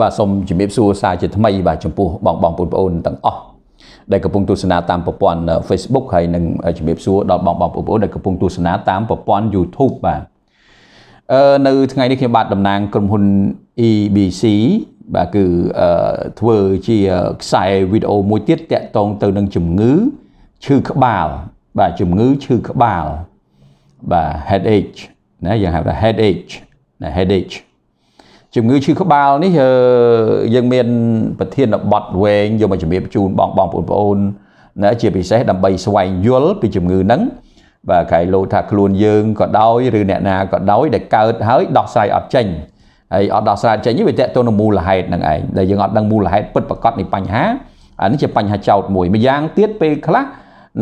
បាទសូមជំរាបសួរសារជាថ្មីបាទចំពោះបងបងបងប្អូនទាំងអស់ដែលកំពុងទស្សនាតាមប្រព័ន្ធ Facebook ហើយនឹងជំរាបសួរដល់បងបងប្អូនដែលកំពុងទស្សនាតាមប្រព័ន្ធ YouTube បាទអឺនៅថ្ងៃនេះខ្ញុំបាទតំណាងក្រុមហ៊ុន EBC បាទគឺអឺធ្វើជាខ្សែវីដេអូមួយទៀតតាក់ទងទៅនឹងជំងឺឈឺក្បាលបាទជំងឺឈឺក្បាលបាទ headache ណាយើងហៅថា headache ណា headache ជំងឺឈឺក្បាលនេះយើងមានប្រធានបទវែងយកមកជំរាបជូនបងបងបងប្អូនណាជាពិសេសដើម្បី ស្វែងយល់ពីជំងឺហ្នឹងបាទក្រៃលោថាខ្លួនយើងក៏ដោយឬអ្នកណាក៏ដោយដែលកើតហើយដោះស្រាយអត់ចេញហើយអត់ដោះស្រាយចេញនេះវាតេតទៅនឹងមូលហេតុហ្នឹងឯងដែលយើងអត់ដឹងមូលហេតុពិតប្រាកដនៃបញ្ហាអានេះជាបញ្ហាចោតមួយម្យ៉ាងទៀតពេលខ្លះ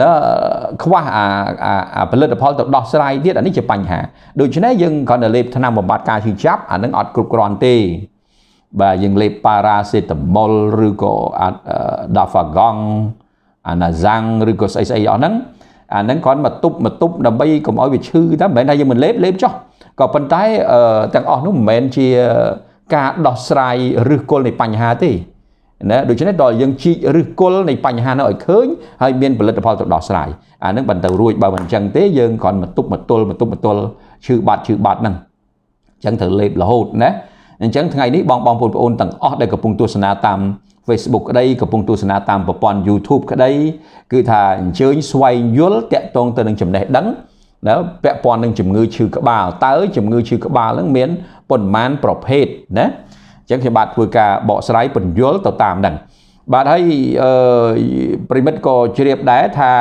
ណាខ្វះអាអាផលិតផលទៅដោះស្រាយទៀតអានេះជាបញ្ហាដូច្នេះយើងគ្រាន់តែលេបថ្នាំបំបត្តិការឈឺចាប់អានឹងអត់គ្រប់គ្រាន់ទេបាទយើងលេបប៉ារ៉ាសេតាមុលឬក៏អាដាហ្វាហ្គង់អាណាហ្សាំងឬក៏ស្អីស្អីអស់ហ្នឹងអាហ្នឹងគ្រាន់មកទប់មកទប់ដើម្បីកុំឲ្យវាឈឺតែមិនមែនថាយើងមិនលេបលេបចុះក៏ប៉ុន្តែទាំងអស់នោះមិនមែនជាការដោះស្រាយឫសគល់នៃបញ្ហាទេណាដូច្នេះដល់យើងជីករឹសគល់នៃបញ្ហានោះឲ្យឃើញហើយមានផលិតផលទៅដោះស្រាយអានឹងបន្តទៅរួចបើមិនអញ្ចឹងទេយើងគ្រាន់មកទប់មកទល់មកទប់មកទល់ឈឺបាត់ឈឺបាត់ហ្នឹងអញ្ចឹងត្រូវលេបរហូតណាអញ្ចឹងថ្ងៃនេះបងបងប្អូនទាំងអស់ដែលកំពុងទស្សនាតាម Facebook ក្តីកំពុងទស្សនាតាមប្រព័ន្ធ YouTube ក្តីគឺថាអញ្ជើញស្វែងយល់តកតងទៅនឹងចំណេះដឹងណាពាក់ព័ន្ធនឹងជំងឺឈឺក្បាលតើជំងឺឈឺក្បាលហ្នឹងមានប៉ុន្មានប្រភេទណាចឹងខ្ញុំបាទធ្វើការបកស្រាយពន្យល់ទៅតាមហ្នឹងបាទហើយអឺប្រិមិត្តក៏ជ្រាបដែរថា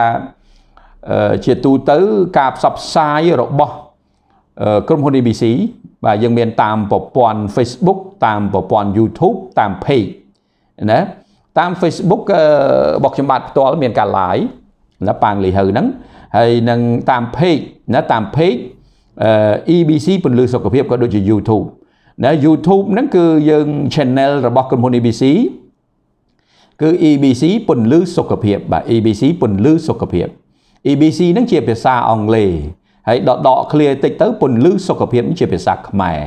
ជាទូទៅ ការផ្សព្វផ្សាយរបស់ក្រុមហ៊ុន ABC បាទយើង មាន តាមប្រព័ន្ធ Facebook តាមប្រព័ន្ធ YouTube តាម page ណាតាម Facebook របស់ខ្ញុំបាទផ្ទាល់ មានការ live ណាប៉ាងលីហៅហ្នឹងហើយនឹងតាម page ណាតាម page EBC ពលឺសុខភាពក៏ដូចជា YouTube ណា YouTube ហ្នឹងគឺយើង channel របស់ក្រុមហ៊ុន ABC គឺ EBC ពន្លឺសុខភាព បាទ EBC ពន្លឺសុខភាព EBC ហ្នឹងជាភាសាអង់គ្លេសហើយដកដក clear តិចទៅ ពន្លឺសុខភាពជាភាសាខ្មែរ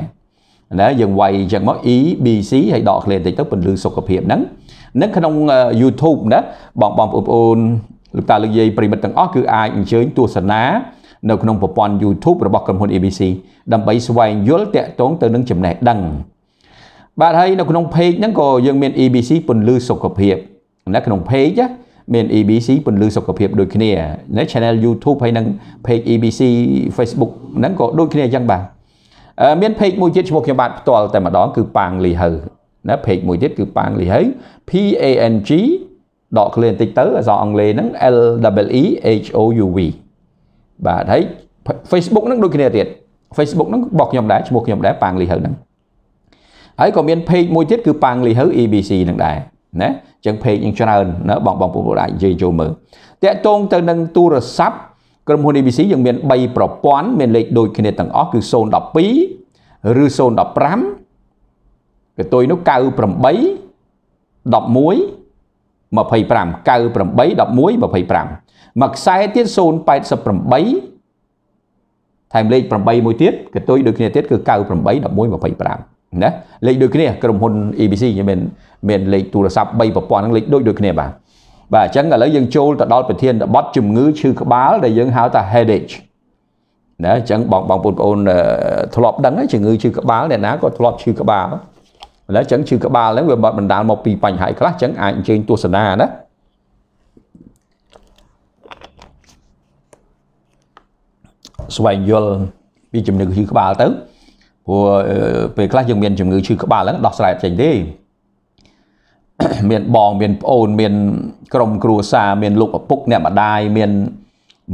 ណាយើងវាយអញ្ចឹងមក EBC ហើយដក clear តិចទៅពន្លឺសុខភាពហ្នឹងនៅក្នុង YouTube ណាបងបងប្អូនលោកតាលោកយាយប្រិមិត្តទាំងអស់គឺអាចអញ្ជើញទស្សនានៅក្នុងប្រព័ន្ធ YouTube របស់ក្រុមហ៊ុន ABC ដើម្បីស្វែងយល់តាក់ទងទៅនឹងចំណេះដឹងបាទហើយនៅក្នុង page ហ្នឹងក៏យើងមាន ABC ពន្លឺសុខភាពនៅក្នុង page ណាមាន ABC ពន្លឺសុខភាពដូចគ្នានៅ channel YouTube ហើយនឹង page ABC Facebook ហ្នឹងក៏ដូចគ្នាអញ្ចឹងបាទមាន page មួយទៀតឈ្មោះខ្ញុំបាទផ្ទាល់តែម្ដងគឺប៉ាងលីហើណា page មួយទៀតគឺប៉ាងលីហើ P A N G ដកឃ្លាបន្តិចទៅអក្សរអង់គ្លេសហ្នឹង L W E H O U V បាទហើយ Facebook ហ្នឹងដូចគ្នាទៀត Facebook ហ្នឹងរបស់ខ្ញុំដែរឈ្មោះខ្ញុំដែរប៉ាងលីហៅហ្នឹងហើយក៏មាន page មួយទៀតគឺប៉ាងលីហៅ EBC ហ្នឹងដែរណាចឹង page នឹងច្រើនណាបងបងប្អូនអាចនិយាយចូលមើលតាក់ទងទៅនឹងទូរស័ព្ទក្រុមហ៊ុន EBC យើងមាន3ប្រព័ន្ធមានលេខដូចគ្នាទាំងអស់គឺ012ឬ015កតុយនោះ98 11 25 98 11 25មួយខ្សែទៀត088ថែមលេខ8មួយទៀតកតុយដូចគ្នាទៀតគឺ98 1125ណាលេខដូចគ្នាក្រុមហ៊ុន ABC ខ្ញុំមានមានលេខទូរស័ព្ទ3ប្រព័ន្ធហ្នឹងលេខដូចដូចគ្នាបាទបាទអញ្ចឹងឥឡូវយើងចូលទៅដល់ប្រធានបទជំងឺឈឺក្បាលដែលយើងហៅថា headache ណាអញ្ចឹងបងបងបងប្អូនធ្លាប់ដឹងជំងឺឈឺក្បាលអ្នកណាក៏ធ្លាប់ឈឺក្បាលឥឡូវអញ្ចឹងឈឺក្បាលហ្នឹងវាបណ្ដាលមកពីបញ្ហាខ្លះអញ្ចឹងអាចអញ្ជើញទស្សនាណាស្វែងយល់ពីជំងឺឈឺក្បាលទៅព្រោះពេលខ្លះយើងមានជំងឺឈឺក្បាលហ្នឹងដោះស្រាយចេញទេមានបងមានប្អូន មានក្រុមគ្រួសារមានលោកឪពុកអ្នកម្ដាយមាន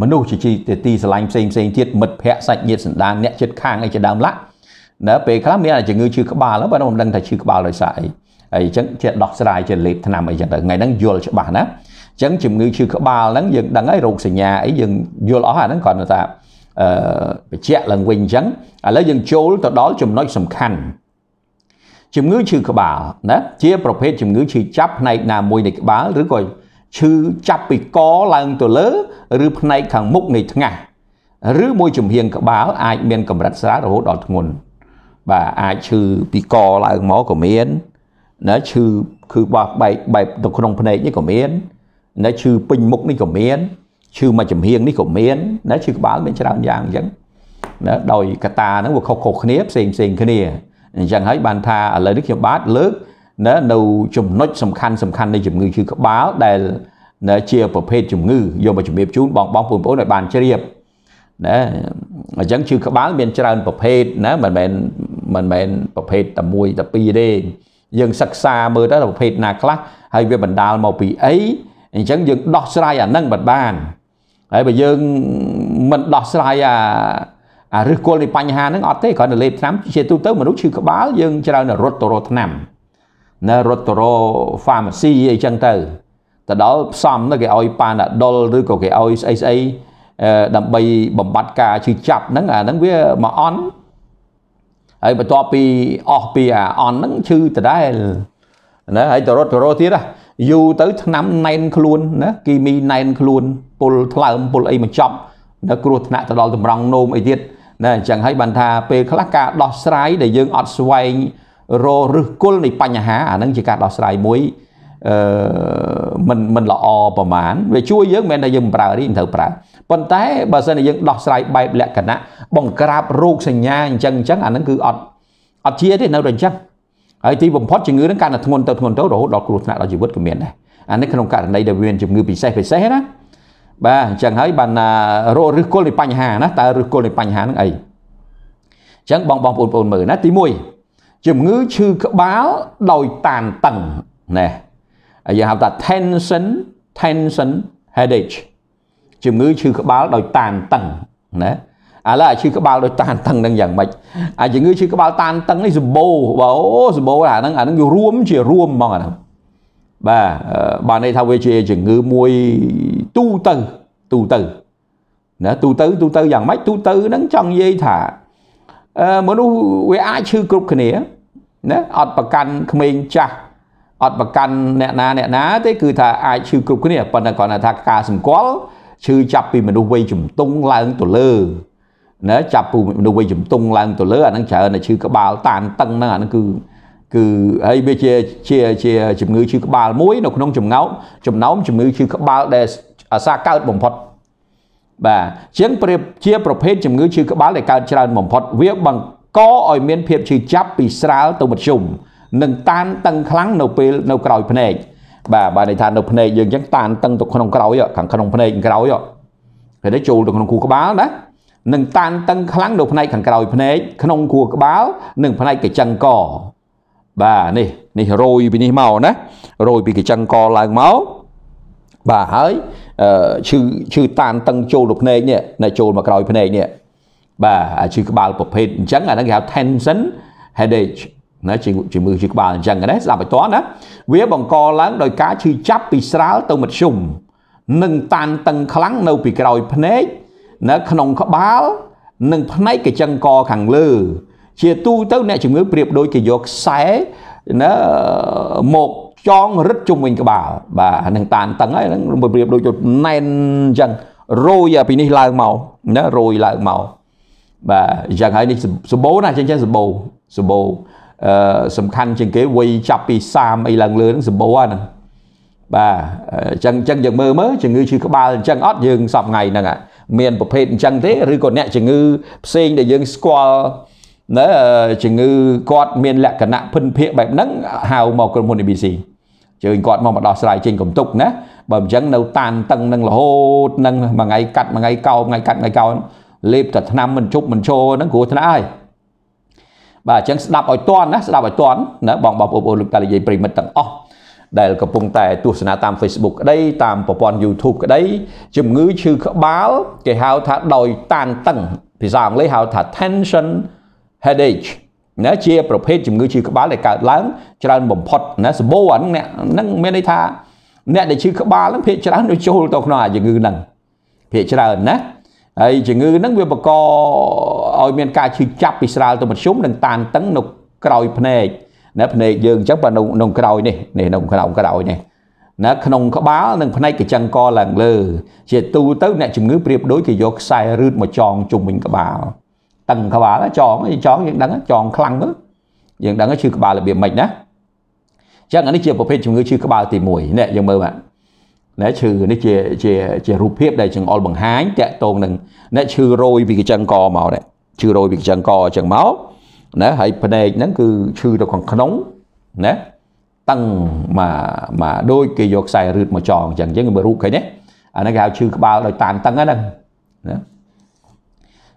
មនុស្សជាទីទីស្រឡាញ់ផ្សេងផ្សេងទៀតមិត្តភ័ក្តិសាច់ញាតិសន្តានអ្នកជិតខាងអីជាដើមឡាណាពេលខ្លះមានជំងឺឈឺក្បាលហ្នឹងបើមិនដឹងថាឈឺក្បាលដោយសារអីហើយអញ្ចឹងជាដោះស្រាយជាលេបថ្នាំអីចឹងទៅថ្ងៃហ្នឹងយល់ច្បាស់ណាអញ្ចឹងជំងឺឈឺក្បាលហ្នឹងយើងដឹងហើយរោគសញ្ញាអីយើងយល់អស់អាហ្នឹងគ្រាន់តែថាបញ្ជាក់ឡើងវិញអញ្ចឹងឥឡូវយើង ចូលទៅដល់ចំណុចសំខាន់ជំងឺឈឺក្បាលណាជា ប្រភេទជំងឺឈឺចាប់ផ្នែក ណាមួយនៃក្បាលឬក៏ឈឺចាប់ពីកឡើងទៅលើ ឬផ្នែកខាងមុខនៃថ្ងាសឬមួយ ចំហៀងក្បាលអាច មានកម្រិតស្រាលរហូតដល់ធ្ងន់បាទអាចឈឺពីកឡើងមកក៏មានណាឈឺគឺបោះបែកបែបទៅក្នុងភ្នែកនេះក៏មានណាឈឺពេញមុខនេះក៏មានឈឺមួយចំហៀងនេះក៏មានណាឈឺក្បាលមានច្រើនយ៉ាងអញ្ចឹងណាដោយកតាហ្នឹងវាខុសខុសគ្នាផ្សេងផ្សេងគ្នាអញ្ចឹងហើយបានថាឥឡូវនេះខ្ញុំបាទលើកណានៅចំណុចសំខាន់សំខាន់នៃជំងឺឈឺក្បាលដែលណាជាប្រភេទជំងឺយកមកជំរាបជូនបងបងបងប្អូនឲ្យបានជ្រាបណាអញ្ចឹងឈឺក្បាលមានច្រើនប្រភេទណាមិនមែនមិនមែនប្រភេទតែមួយតែពីរទេយើងសិក្សាមើលទៅប្រភេទណាខ្លះហើយវាបណ្ដាលមកពីអីអញ្ចឹងយើងដោះស្រាយអានឹងបានបានហើយបើយើងមិនដោះស្រាយអាអាឫសគល់នៃបញ្ហាហ្នឹងអត់ទេគ្រាន់តែលេបថ្នាំជាទូទៅមនុស្សឈឺក្បាលយើងច្រើនតែរត់ទៅរកថ្នាំនៅរត់ទៅរក pharmacy អីចឹងទៅទៅដល់ផ្សំទៅគេឲ្យប៉ាណាដុលឬក៏គេឲ្យស្អីស្អីដើម្បីបំបត្តិការឈឺចាប់ហ្នឹងអាហ្នឹងវាមកអន់ហើយបន្ទាប់ពីអស់ពីអាអន់ហ្នឹងឈឺដដែលណាហើយទៅរត់ទៅរកទៀតយូរទៅឆ្នាំណែនខ្លួនណាគីមីណែនខ្លួនពុលថ្លើមពុលអីមកចប់នៅគ្រោះថ្នាក់ទៅដល់តម្រង់នោមអីទៀតណាអញ្ចឹងហើយបានថាពេលខ្លះការដោះស្រាយដែលយើងអត់ស្វែងរកឫសគល់នៃបញ្ហាអានឹងជាការដោះស្រាយមួយអឺមិនមិនល្អប្រមាណវាជួយយើងមិនមែនថាយើងមិនប្រើទេមិនត្រូវប្រើប៉ុន្តែបើសិនជាយើងដោះស្រាយបែបលក្ខណៈបង្ក្រាបរោគសញ្ញាអញ្ចឹងអញ្ចឹងអានឹងគឺអត់អត់ជាទេនៅតែអញ្ចឹងហើយទីបំផុតជំងឺនឹងកាន់តែធ្ងន់ទៅធ្ងន់ទៅរហូតដល់គ្រោះថ្នាក់ដល់ជីវិតក៏មានដែរអានេះក្នុងករណីដែលមានជំងឺពិសេសពិសេសណាបាទអញ្ចឹងហើយបានរោឫសគល់នៃបញ្ហាណាតើឫសគល់នៃបញ្ហានឹងអីអញ្ចឹងបងបងប្អូនប្អូនមើលណាទី1ជំងឺឈឺក្បាលដោយតានតឹងណាយើងហៅថា tension tension headache ជំងឺឈឺក្បាលដោយតានតឹងណាឥឡូវអាឈឺក្បាលដូចតានតឹងនឹងយ៉ាងម៉េចអាជំងឺឈឺក្បាលតានតឹងនេះសម្បូរបងអូសម្បូរអាហ្នឹងអាហ្នឹងវារួមជារួមហ្មងអាហ្នឹងបាទបានន័យថាវាជាជំងឺមួយទូទៅទូទៅណាទូទៅទូទៅយ៉ាងម៉េចទូទៅហ្នឹងចង់និយាយថាអឺមនុស្សវាអាចឈឺគ្រប់គ្នាណាអត់ប្រកាន់ក្មេងចាស់អត់ប្រកាន់អ្នកណាអ្នកណាទេគឺថាអាចឈឺគ្រប់គ្នាប៉ុន្តែគ្រាន់តែថាការសម្គាល់ឈឺចាប់ពីមនុស្សវ័យជំទង់ឡើងទៅលើណាចាប់ពូមនុស្សវ័យជំទង់ឡើងទៅលើអានឹងច្រើនតែឈឺក្បាលតានតឹងហ្នឹងអានឹងគឺគឺហើយវាជាជាជាជំងឺឈឺក្បាលមួយនៅក្នុងចំណោមចំណោមជំងឺឈឺក្បាលដែលអាសាកើតបំផុតបាទជាងប្រៀបជា ប្រភេទជំងឺឈឺក្បាលដែលកើតច្រើនបំផុត វាបង្កឲ្យមានភាពឈឺចាប់ពីស្រាលទៅមធ្យមនិង តានតឹងខ្លាំងនៅពេល នៅក្រោយភ្នែកបាទបាទន័យថានៅភ្នែកយើងអញ្ចឹងតានតឹងទៅក្នុងក្រោយខាងក្នុងភ្នែកក្រោយហ្នឹងចូលទៅក្នុងគូក្បាលណានិងតានតឹងខ្លាំងនៅផ្នែកខាងក្រោយភ្នែកក្នុងខួរក្បាលនិងផ្នែកកញ្ចឹងកបាទនេះនេះរយពីនេះមកណារយពីកញ្ចឹងកឡើងមកបាទហើយឈឺឈឺតានតឹងចូលទៅភ្នែកនេះណែចូលមកក្រោយភ្នែកនេះបាទអាឈឺក្បាលប្រភេទអញ្ចឹងអាហ្នឹងគេហៅ tension headache ណាជាជាមឺជាក្បាលអញ្ចឹងណាស្ដាប់ឲ្យតណាវាបង្កឡើងដោយការឈឺចាប់ពីស្រាលទៅមធ្យមនិងតានតឹងខ្លាំងនៅពីក្រោយភ្នែកនៅក្នុងក្បាលនិងផ្នែកកញ្ចឹងកខាងលើ ជាទូទៅអ្នកជំងឺប្រៀបដូចគេយកខ្សែណាមកចងរឹតជុំវិញក្បាលបាទនឹងតានតឹងហើយនឹងប្រៀបដូចណែនអញ្ចឹងរយពីនេះឡើងមកណារយឡើងមកបាទអញ្ចឹងហើយនេះសបោណាអញ្ចឹងសបោសបោអឺសំខាន់ជាងគេវ័យចាប់ពី30អីឡើងលើហ្នឹងសបោហ្នឹងបាទអញ្ចឹងអញ្ចឹងយើងមើលមើលជំងឺឈឺក្បាលអញ្ចឹងអត់យើងសពថ្ងៃហ្នឹងមានប្រភេទអញ្ចឹងទេឬក៏អ្នកជំងឺផ្សេងដែលយើងស្គាល់ណាជំងឺគាត់មានលក្ខណៈភិនភាកបែបហ្នឹងហៅមកក្រុមហ៊ុន ABC ជើញគាត់មកបដោះស្រាយចេញកំទុកណាបើអញ្ចឹងនៅតានតឹងនឹងរហូតនឹងមួយថ្ងៃកាត់មួយថ្ងៃកោមួយថ្ងៃកាត់មួយថ្ងៃកោលេបតែឆ្នាំមិនជប់មិនឈរហ្នឹងគ្រោះថ្នាក់ហើយបាទអញ្ចឹងស្ដាប់ឲ្យតន់ណាស្ដាប់ឲ្យតន់ណាបងបងប្អូនលោកតានិយាយប្រិមិត្តទាំងអស់ដែលកំពុងតែទស្សនាតាម Facebook ក្តីតាមប្រព័ន្ធ YouTube ក្តីជំងឺឈឺក្បាលគេហៅថាដោយតានតឹងភាសាអង់គ្លេសហៅថា tension headache ណាជាប្រភេទជំងឺឈឺក្បាលដែលកើតឡើង ច្រើនបំផុតណាសម្បូរអាហ្នឹងហ្នឹងមានន័យថាអ្នកដែលឈឺក្បាលហ្នឹងភាគច្រើនទៅចូលទៅក្នុងអាជំងឺហ្នឹងភាគច្រើនណាហើយជំងឺហ្នឹងវាបង្កឲ្យមានការឈឺចាប់ពីស្រាលទៅមធ្យមនិង តានតឹងនៅក្រោយភ្នែកណាភ្នែកយើងអញ្ចឹងបាទក្នុងក្រោយនេះនេះក្នុងក្រោមក្រោយនេះណាក្នុងក្បាលនិងភ្នែកកញ្ចឹងកឡើងលើ ជាទូទៅអ្នកជំងឺប្រៀបដូចគេយកខ្សែរឺតមកចងជុំវិញក្បាលតឹងក្បាលចងចងយើងដឹងចងខ្លាំងមើលយើងដឹងឈឺក្បាលរបៀបម៉េចណាចឹងអានេះជាប្រភេទជំងឺឈឺក្បាលទី1នេះយើងមើលបាទណែឈឺនេះជាជាជារូបភាពដែលចង្អុលបង្ហាញតាក់ទងនឹងអ្នកឈឺរយពីកញ្ចឹងកមកនេះឈឺរយពីកញ្ចឹងកអញ្ចឹងមកណាហើយភ្នែកហ្នឹងគឺឈឺទៅខាងក្នុងណាតឹងមកមកដូចគេយកខ្សែរឺតមកចងអញ្ចឹងអញ្ចឹងមើលរូបឃើញទេអាហ្នឹងគេហៅឈឺក្បាលដោយតានតឹងហ្នឹងណា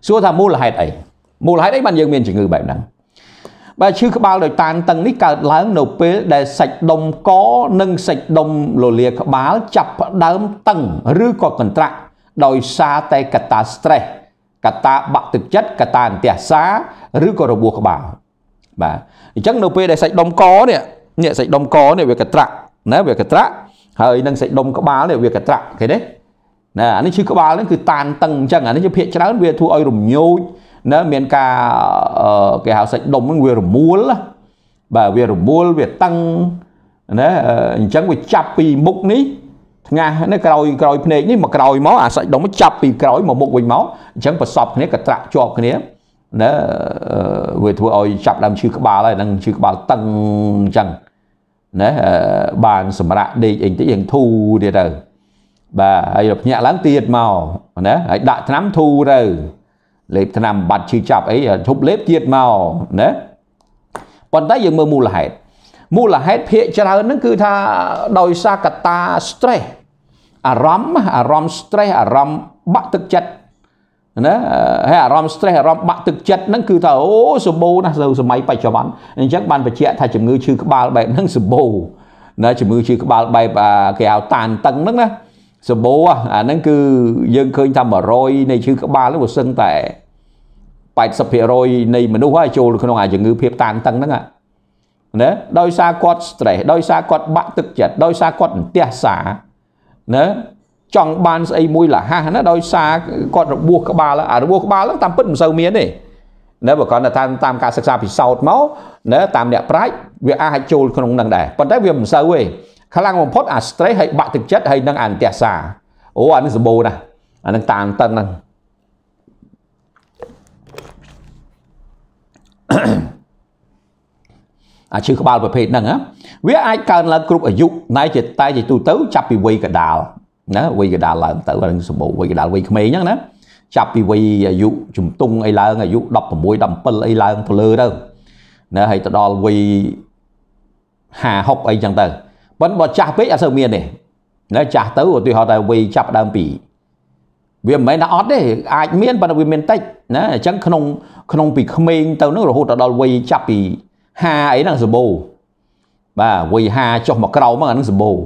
សួរថាមូលហេតុអីមូលហេតុអីបានយើងមានជំងឺបែបហ្នឹងបើឈឺក្បាលដោយតានតឹងនេះកើតឡើងនៅពេលដែលសាច់ដុំកនិងសាច់ដុំលលាក្បាល ចាប់ផ្ដើមតឹងឬក៏កន្ត្រាក់ដោយសារតែកត្តា stress កត្តាបាក់ទឹកចិត្តកត្តាអន្ទះសារឬក៏របួសក្បាលបាទអញ្ចឹងនៅពេលដែលសាច់ដុំកនេះនេះសាច់ដុំកនេះវាកត្រាក់ណាវាកត្រាក់ហើយនឹងសាច់ដុំក្បាលនេះវាកត្រាក់ឃើញទេណាអានេះឈឺក្បាលនេះគឺតានតឹងអញ្ចឹងអានេះជាភាកច្រើនវាធ្វើឲ្យរំញោចណាមានការគេហៅសាច់ដុំហ្នឹងវារមួលបាទវារមួលវាតឹងណាអញ្ចឹងវាចាប់ពីមុខនេះថ្ងាស់នេះក្រោយក្រោយភ្នែកនេះមកក្រោយមកអាសាច់ដុំចាប់ពីក្រោយមកមុខវិញមកអញ្ចឹងប្រសពគ្នាកត្រាក់ជាប់គ្នាណាវាធ្វើឲ្យចាប់ដើមឈឺក្បាលហើយនឹងឈឺក្បាលតឹងអញ្ចឹងណាបានសម្រាប់ដេកអីតិចយ៉ាងធូរទៀតទៅបាទហើយភ្ញាក់ឡើងទៀតមកណាហើយដាក់ថ្នាំធូរទៅលេបថ្នាំបាត់ឈឺចាប់អីឈប់លេបទៀតមកណាប៉ុន្តែយើងមើលមូលហេតុមូលហេតុភាកច្រើនហ្នឹងគឺថាដោយសារកត្តា stress អារម្មណ៍អារម្មណ៍ stress អារម្មណ៍បាក់ទឹកចិត្តណាហើយអារម្មណ៍ stress អារម្មណ៍បាក់ទឹកចិត្តហ្នឹងគឺថាអូសម្បូរណាស់នៅសម័យបច្ចុប្បន្នអញ្ចឹងបានបញ្ជាក់ថាជំងឺឈឺក្បាលបែបហ្នឹងសម្បូរណាជំងឺឈឺក្បាលបែបគេហៅតានតឹងហ្នឹងណាសម្បូរអាហ្នឹងគឺយើងឃើញថា100នៃឈឺក្បាលហ្នឹងវាសឹងតែ80%នៃមនុស្សហើយចូលក្នុងអាជំងឺ ភាពតានតឹងហ្នឹងណាដោយសារគាត់ stress ដោយសារគាត់បាក់ទឹកចិត្តដោយសារគាត់អន្ទះសារណាចង់បានស្អីមួយលះណាដោយសារគាត់របួសក្បាលអារបួសក្បាលហ្នឹងតាមពិតមិនសូវមានទេណាបើគាត់តាមតាមការសិក្សាពិសោធន៍មកណាតាមអ្នកប្រាជ្ញវាអាចចូលក្នុងនឹងដែរប៉ុន្តែវាមិនសូវទេខ្លាំងបំផុតអា stress ហើយបាក់ទឹកចិត្តហើយនឹងអន្ទះសាអូអានេះសម្បូរណាស់អានឹងតានតឹងហ្នឹងអាឈឺក្បាលប្រភេទហ្នឹងវាអាចកើនឡើងគ្រប់អាយុតែជាតែជាទូទៅ ចាប់ពីវ័យកដាលណាវ័យកដាលឡើងទៅរឿងសម្បូរវ័យកដាលវ័យក្មេងហ្នឹងណាចាប់ពីវ័យអាយុជំទង់អីឡើងអាយុ16 17អីឡើងទៅលើទៅណាហើយទៅដល់វ័យ50 60អីចឹងទៅប៉ុន្តែបើចាស់ពេកអត់សូវមានទេណាចាស់ទៅឧទាហរណ៍តែវ័យចាប់ដើមពី វាមិនមែនថាអត់ទេអាចមានប៉ុន្តែវាមានតិចណាអញ្ចឹងក្នុងក្នុងពីក្មេងទៅនឹងរហូតដល់វ័យចាប់ពី50អីហ្នឹងសម្បូរបាទវ័យ50ចុះមកក្រោមហ្នឹងអាហ្នឹងសម្បូរ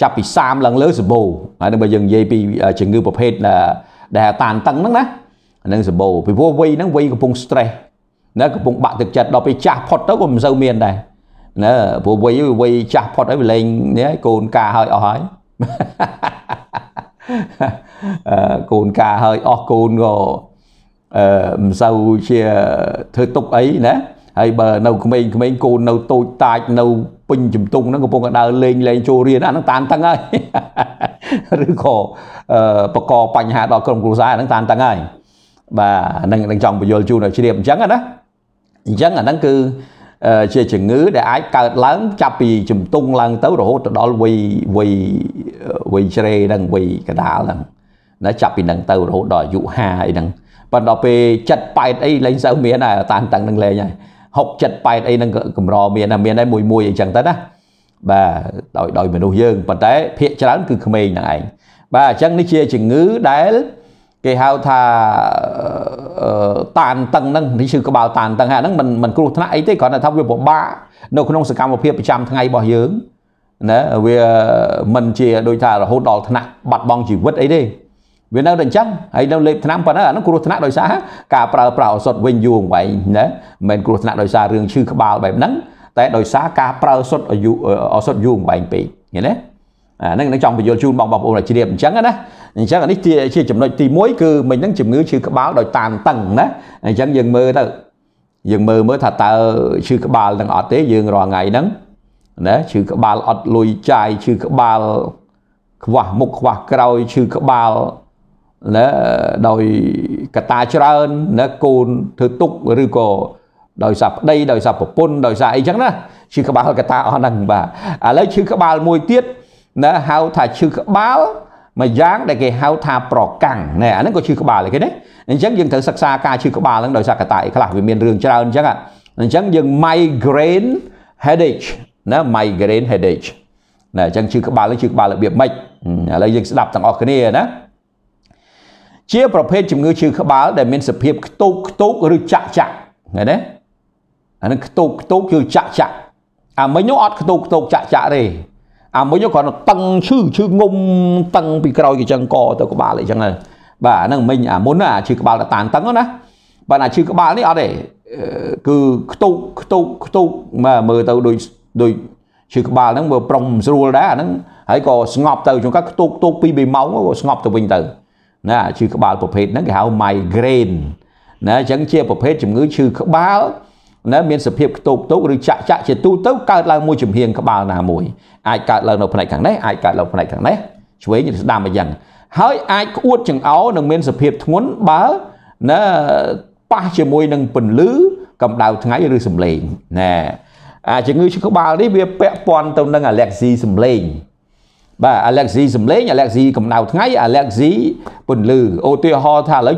ចាប់ពី30ឡើងលើសម្បូរហើយនឹងបើយើងនិយាយពីជំងឺប្រភេទដែលតានតឹងហ្នឹងណានឹងសម្បូរពីព្រោះវ័យហ្នឹងវ័យកំពុង stress ណាកំពុងបាក់ទឹកចិត្តដល់ពេលចាស់ផុតទៅក៏មិនសូវមានដែរណាព្រោះវ័យវ័យចាស់ផុតហើយវាលែងនេះកូនការហើយអស់ហើយកូនការហើយអស់កូនក៏អឺមិនសូវជាធ្វើទុកអីណាហើយបើនៅក្មេងៗកូននៅតូចតាចនៅពេញជំទង់ហ្នឹងកំពុងតែដើរលេងលេងចូលរៀនអាហ្នឹងតានតឹងហើយឬក៏បកបញ្ហាដល់ក្រុមគ្រួសារអាហ្នឹងតានតឹងហើយបាទហ្នឹងនឹងចង់បញ្យល់ជូនឲ្យជ្រាបអញ្ចឹងណាអញ្ចឹងអាហ្នឹងគឺជាជំងឺដែលអាចកើតឡើងចាប់ពីជំទង់ឡើងទៅរហូតទៅដល់វ័យវ័យវ័យជ្រេហ្នឹងវ័យកដាលហ្នឹងណាចាប់ពីហ្នឹងទៅរហូតដល់អាយុ50អីហ្នឹងប៉ុន្តែដល់ពេល7 8អីលែងសូវមានហើយតានតឹងនឹងលែងហើយ6 7 8អីហ្នឹងកម្រមានណាមានតែមួយមួយអីចឹងទៅណាបាទដោយដោយមនុស្សយើងប៉ុន្តែភាកច្រើនគឺក្មេងហ្នឹងឯងបាទអញ្ចឹងនេះជាជំងឺដែលគេហៅថាតានតឹងហ្នឹងនេះគឺក្បាលតានតឹងហ្នឹងមិនមិនគ្រោះថ្នាក់អីទេគ្រាន់តែថាវាពិបាកនៅក្នុងសកម្មភាពប្រចាំថ្ងៃរបស់យើងណាវាមិនជាដូចថារហូតដល់ថ្នាក់បាត់បង់ជីវិតអីទេវានៅតែអញ្ចឹងហើយនៅលេបឆ្នាំប៉ុណ្ណឹងអានោះគ្រោះថ្នាក់ដោយសារការប្រើប្រាស់ឱសថវិញយូរវែងណាមិនមែនគ្រោះថ្នាក់ដោយសាររឿងឈឺក្បាលបែបហ្នឹងតែដោយសារការប្រើសុទ្ធអាយុឱសថយូរវែងពេកឃើញទេអាហ្នឹងនឹងចង់បញ្យល់ជូនបងប្អូនឲ្យជ្រាបអញ្ចឹងណាអញ្ចឹងអានេះជាចំណុចទី1គឺមិញហ្នឹងជំងឺឈឺក្បាលដោយតានតឹងណាអញ្ចឹងយើងមើលទៅយើងមើលមើលថាតើឈឺក្បាលនឹងអត់ទេយើងរាល់ថ្ងៃហ្នឹងណាឈឺក្បាលអត់លុយចាយឈឺក្បាលខ្វះមុខខ្វះក្រោយឈឺក្បាលណាដោយកតាច្រើនណាកូនធ្វើទុកឬក៏ដោយសារប្តីដោយសារប្រពន្ធដោយសារអីចឹងណាឈឺក្បាលកតាអស់ហ្នឹងបាទឥឡូវឈឺក្បាលមួយទៀតណាហៅថាឈឺក្បាលមួយយ៉ាង ដែលគេហៅ ថាប្រកាំងណែអាហ្នឹងក៏ឈឺក្បាលដែរគេណាអញ្ចឹងយើងត្រូវសិក្សាការឈឺក្បាលហ្នឹងដោយសារកតាអីខ្លះវាមានរឿងច្រើនអញ្ចឹងអញ្ចឹងយើង migraine headache ណា migraine headache ណែអញ្ចឹងឈឺក្បាលឈឺក្បាលរបៀបម៉េចឥឡូវយើងស្ដាប់ទាំងអស់គ្នាណាជាប្រភេទជំងឺឈឺក្បាលដែលមានសភាពខ្ទូកខ្ទូកឬចាក់ចាក់ឃើញទេអានឹងខ្ទូកខ្ទូកគឺចាក់ចាក់អាមិញនោះអត់ខ្ទូកខ្ទូកចាក់ចាក់ទេអាមិញនោះគ្រាន់តែតឹងឈឺឈឺងុំតឹងពីក្រោយគេចឹងកទៅក្បាលអីចឹងបាទអានឹងមិញអាមុនណាឈឺក្បាលតានតឹងណាបាទអាឈឺក្បាលនេះអត់ទេគឺខ្ទូកខ្ទូកខ្ទូកមកមើលទៅដូចដូចឈឺក្បាលហ្នឹងមើលប្រុងស្រួលដែរអាហ្នឹងហើយក៏ស្ងប់ទៅជួនកាលខ្ទូកខ្ទូកពី2ម៉ោងស្ងប់ទៅវិញទៅណាឈឺក្បាលប្រភេទហ្នឹងគេហៅ migraine ណាអញ្ចឹងជាប្រភេទជំងឺឈឺក្បាលណាមានសភាពខ្ទោបតោកឬចាក់ចាក់ជាទូទៅកើតឡើងមួយចំហៀងក្បាលណាមួយអាចកើតឡើងនៅផ្នែកខាងនេះអាចកើតឡើងផ្នែកខាងនេះឆ្វេងឬស្ដាំអញ្ចឹងហើយអាចក្អួតចង្អោរនិងមានសភាពធ្ងន់បើណាប៉ះជាមួយនឹងពន្លឺកម្ដៅថ្ងៃឬសំឡេងណាអាជំងឺឈឺក្បាលនេះវាពាក់ព័ន្ធទៅនឹងអាឡែកស៊ីសំឡេងបាទអាឡែកស៊ីសំលេងអាឡែកស៊ីកម្ដៅថ្ងៃអាឡែកស៊ីពន្លឺឧទាហរណ៍ថាឥឡូវ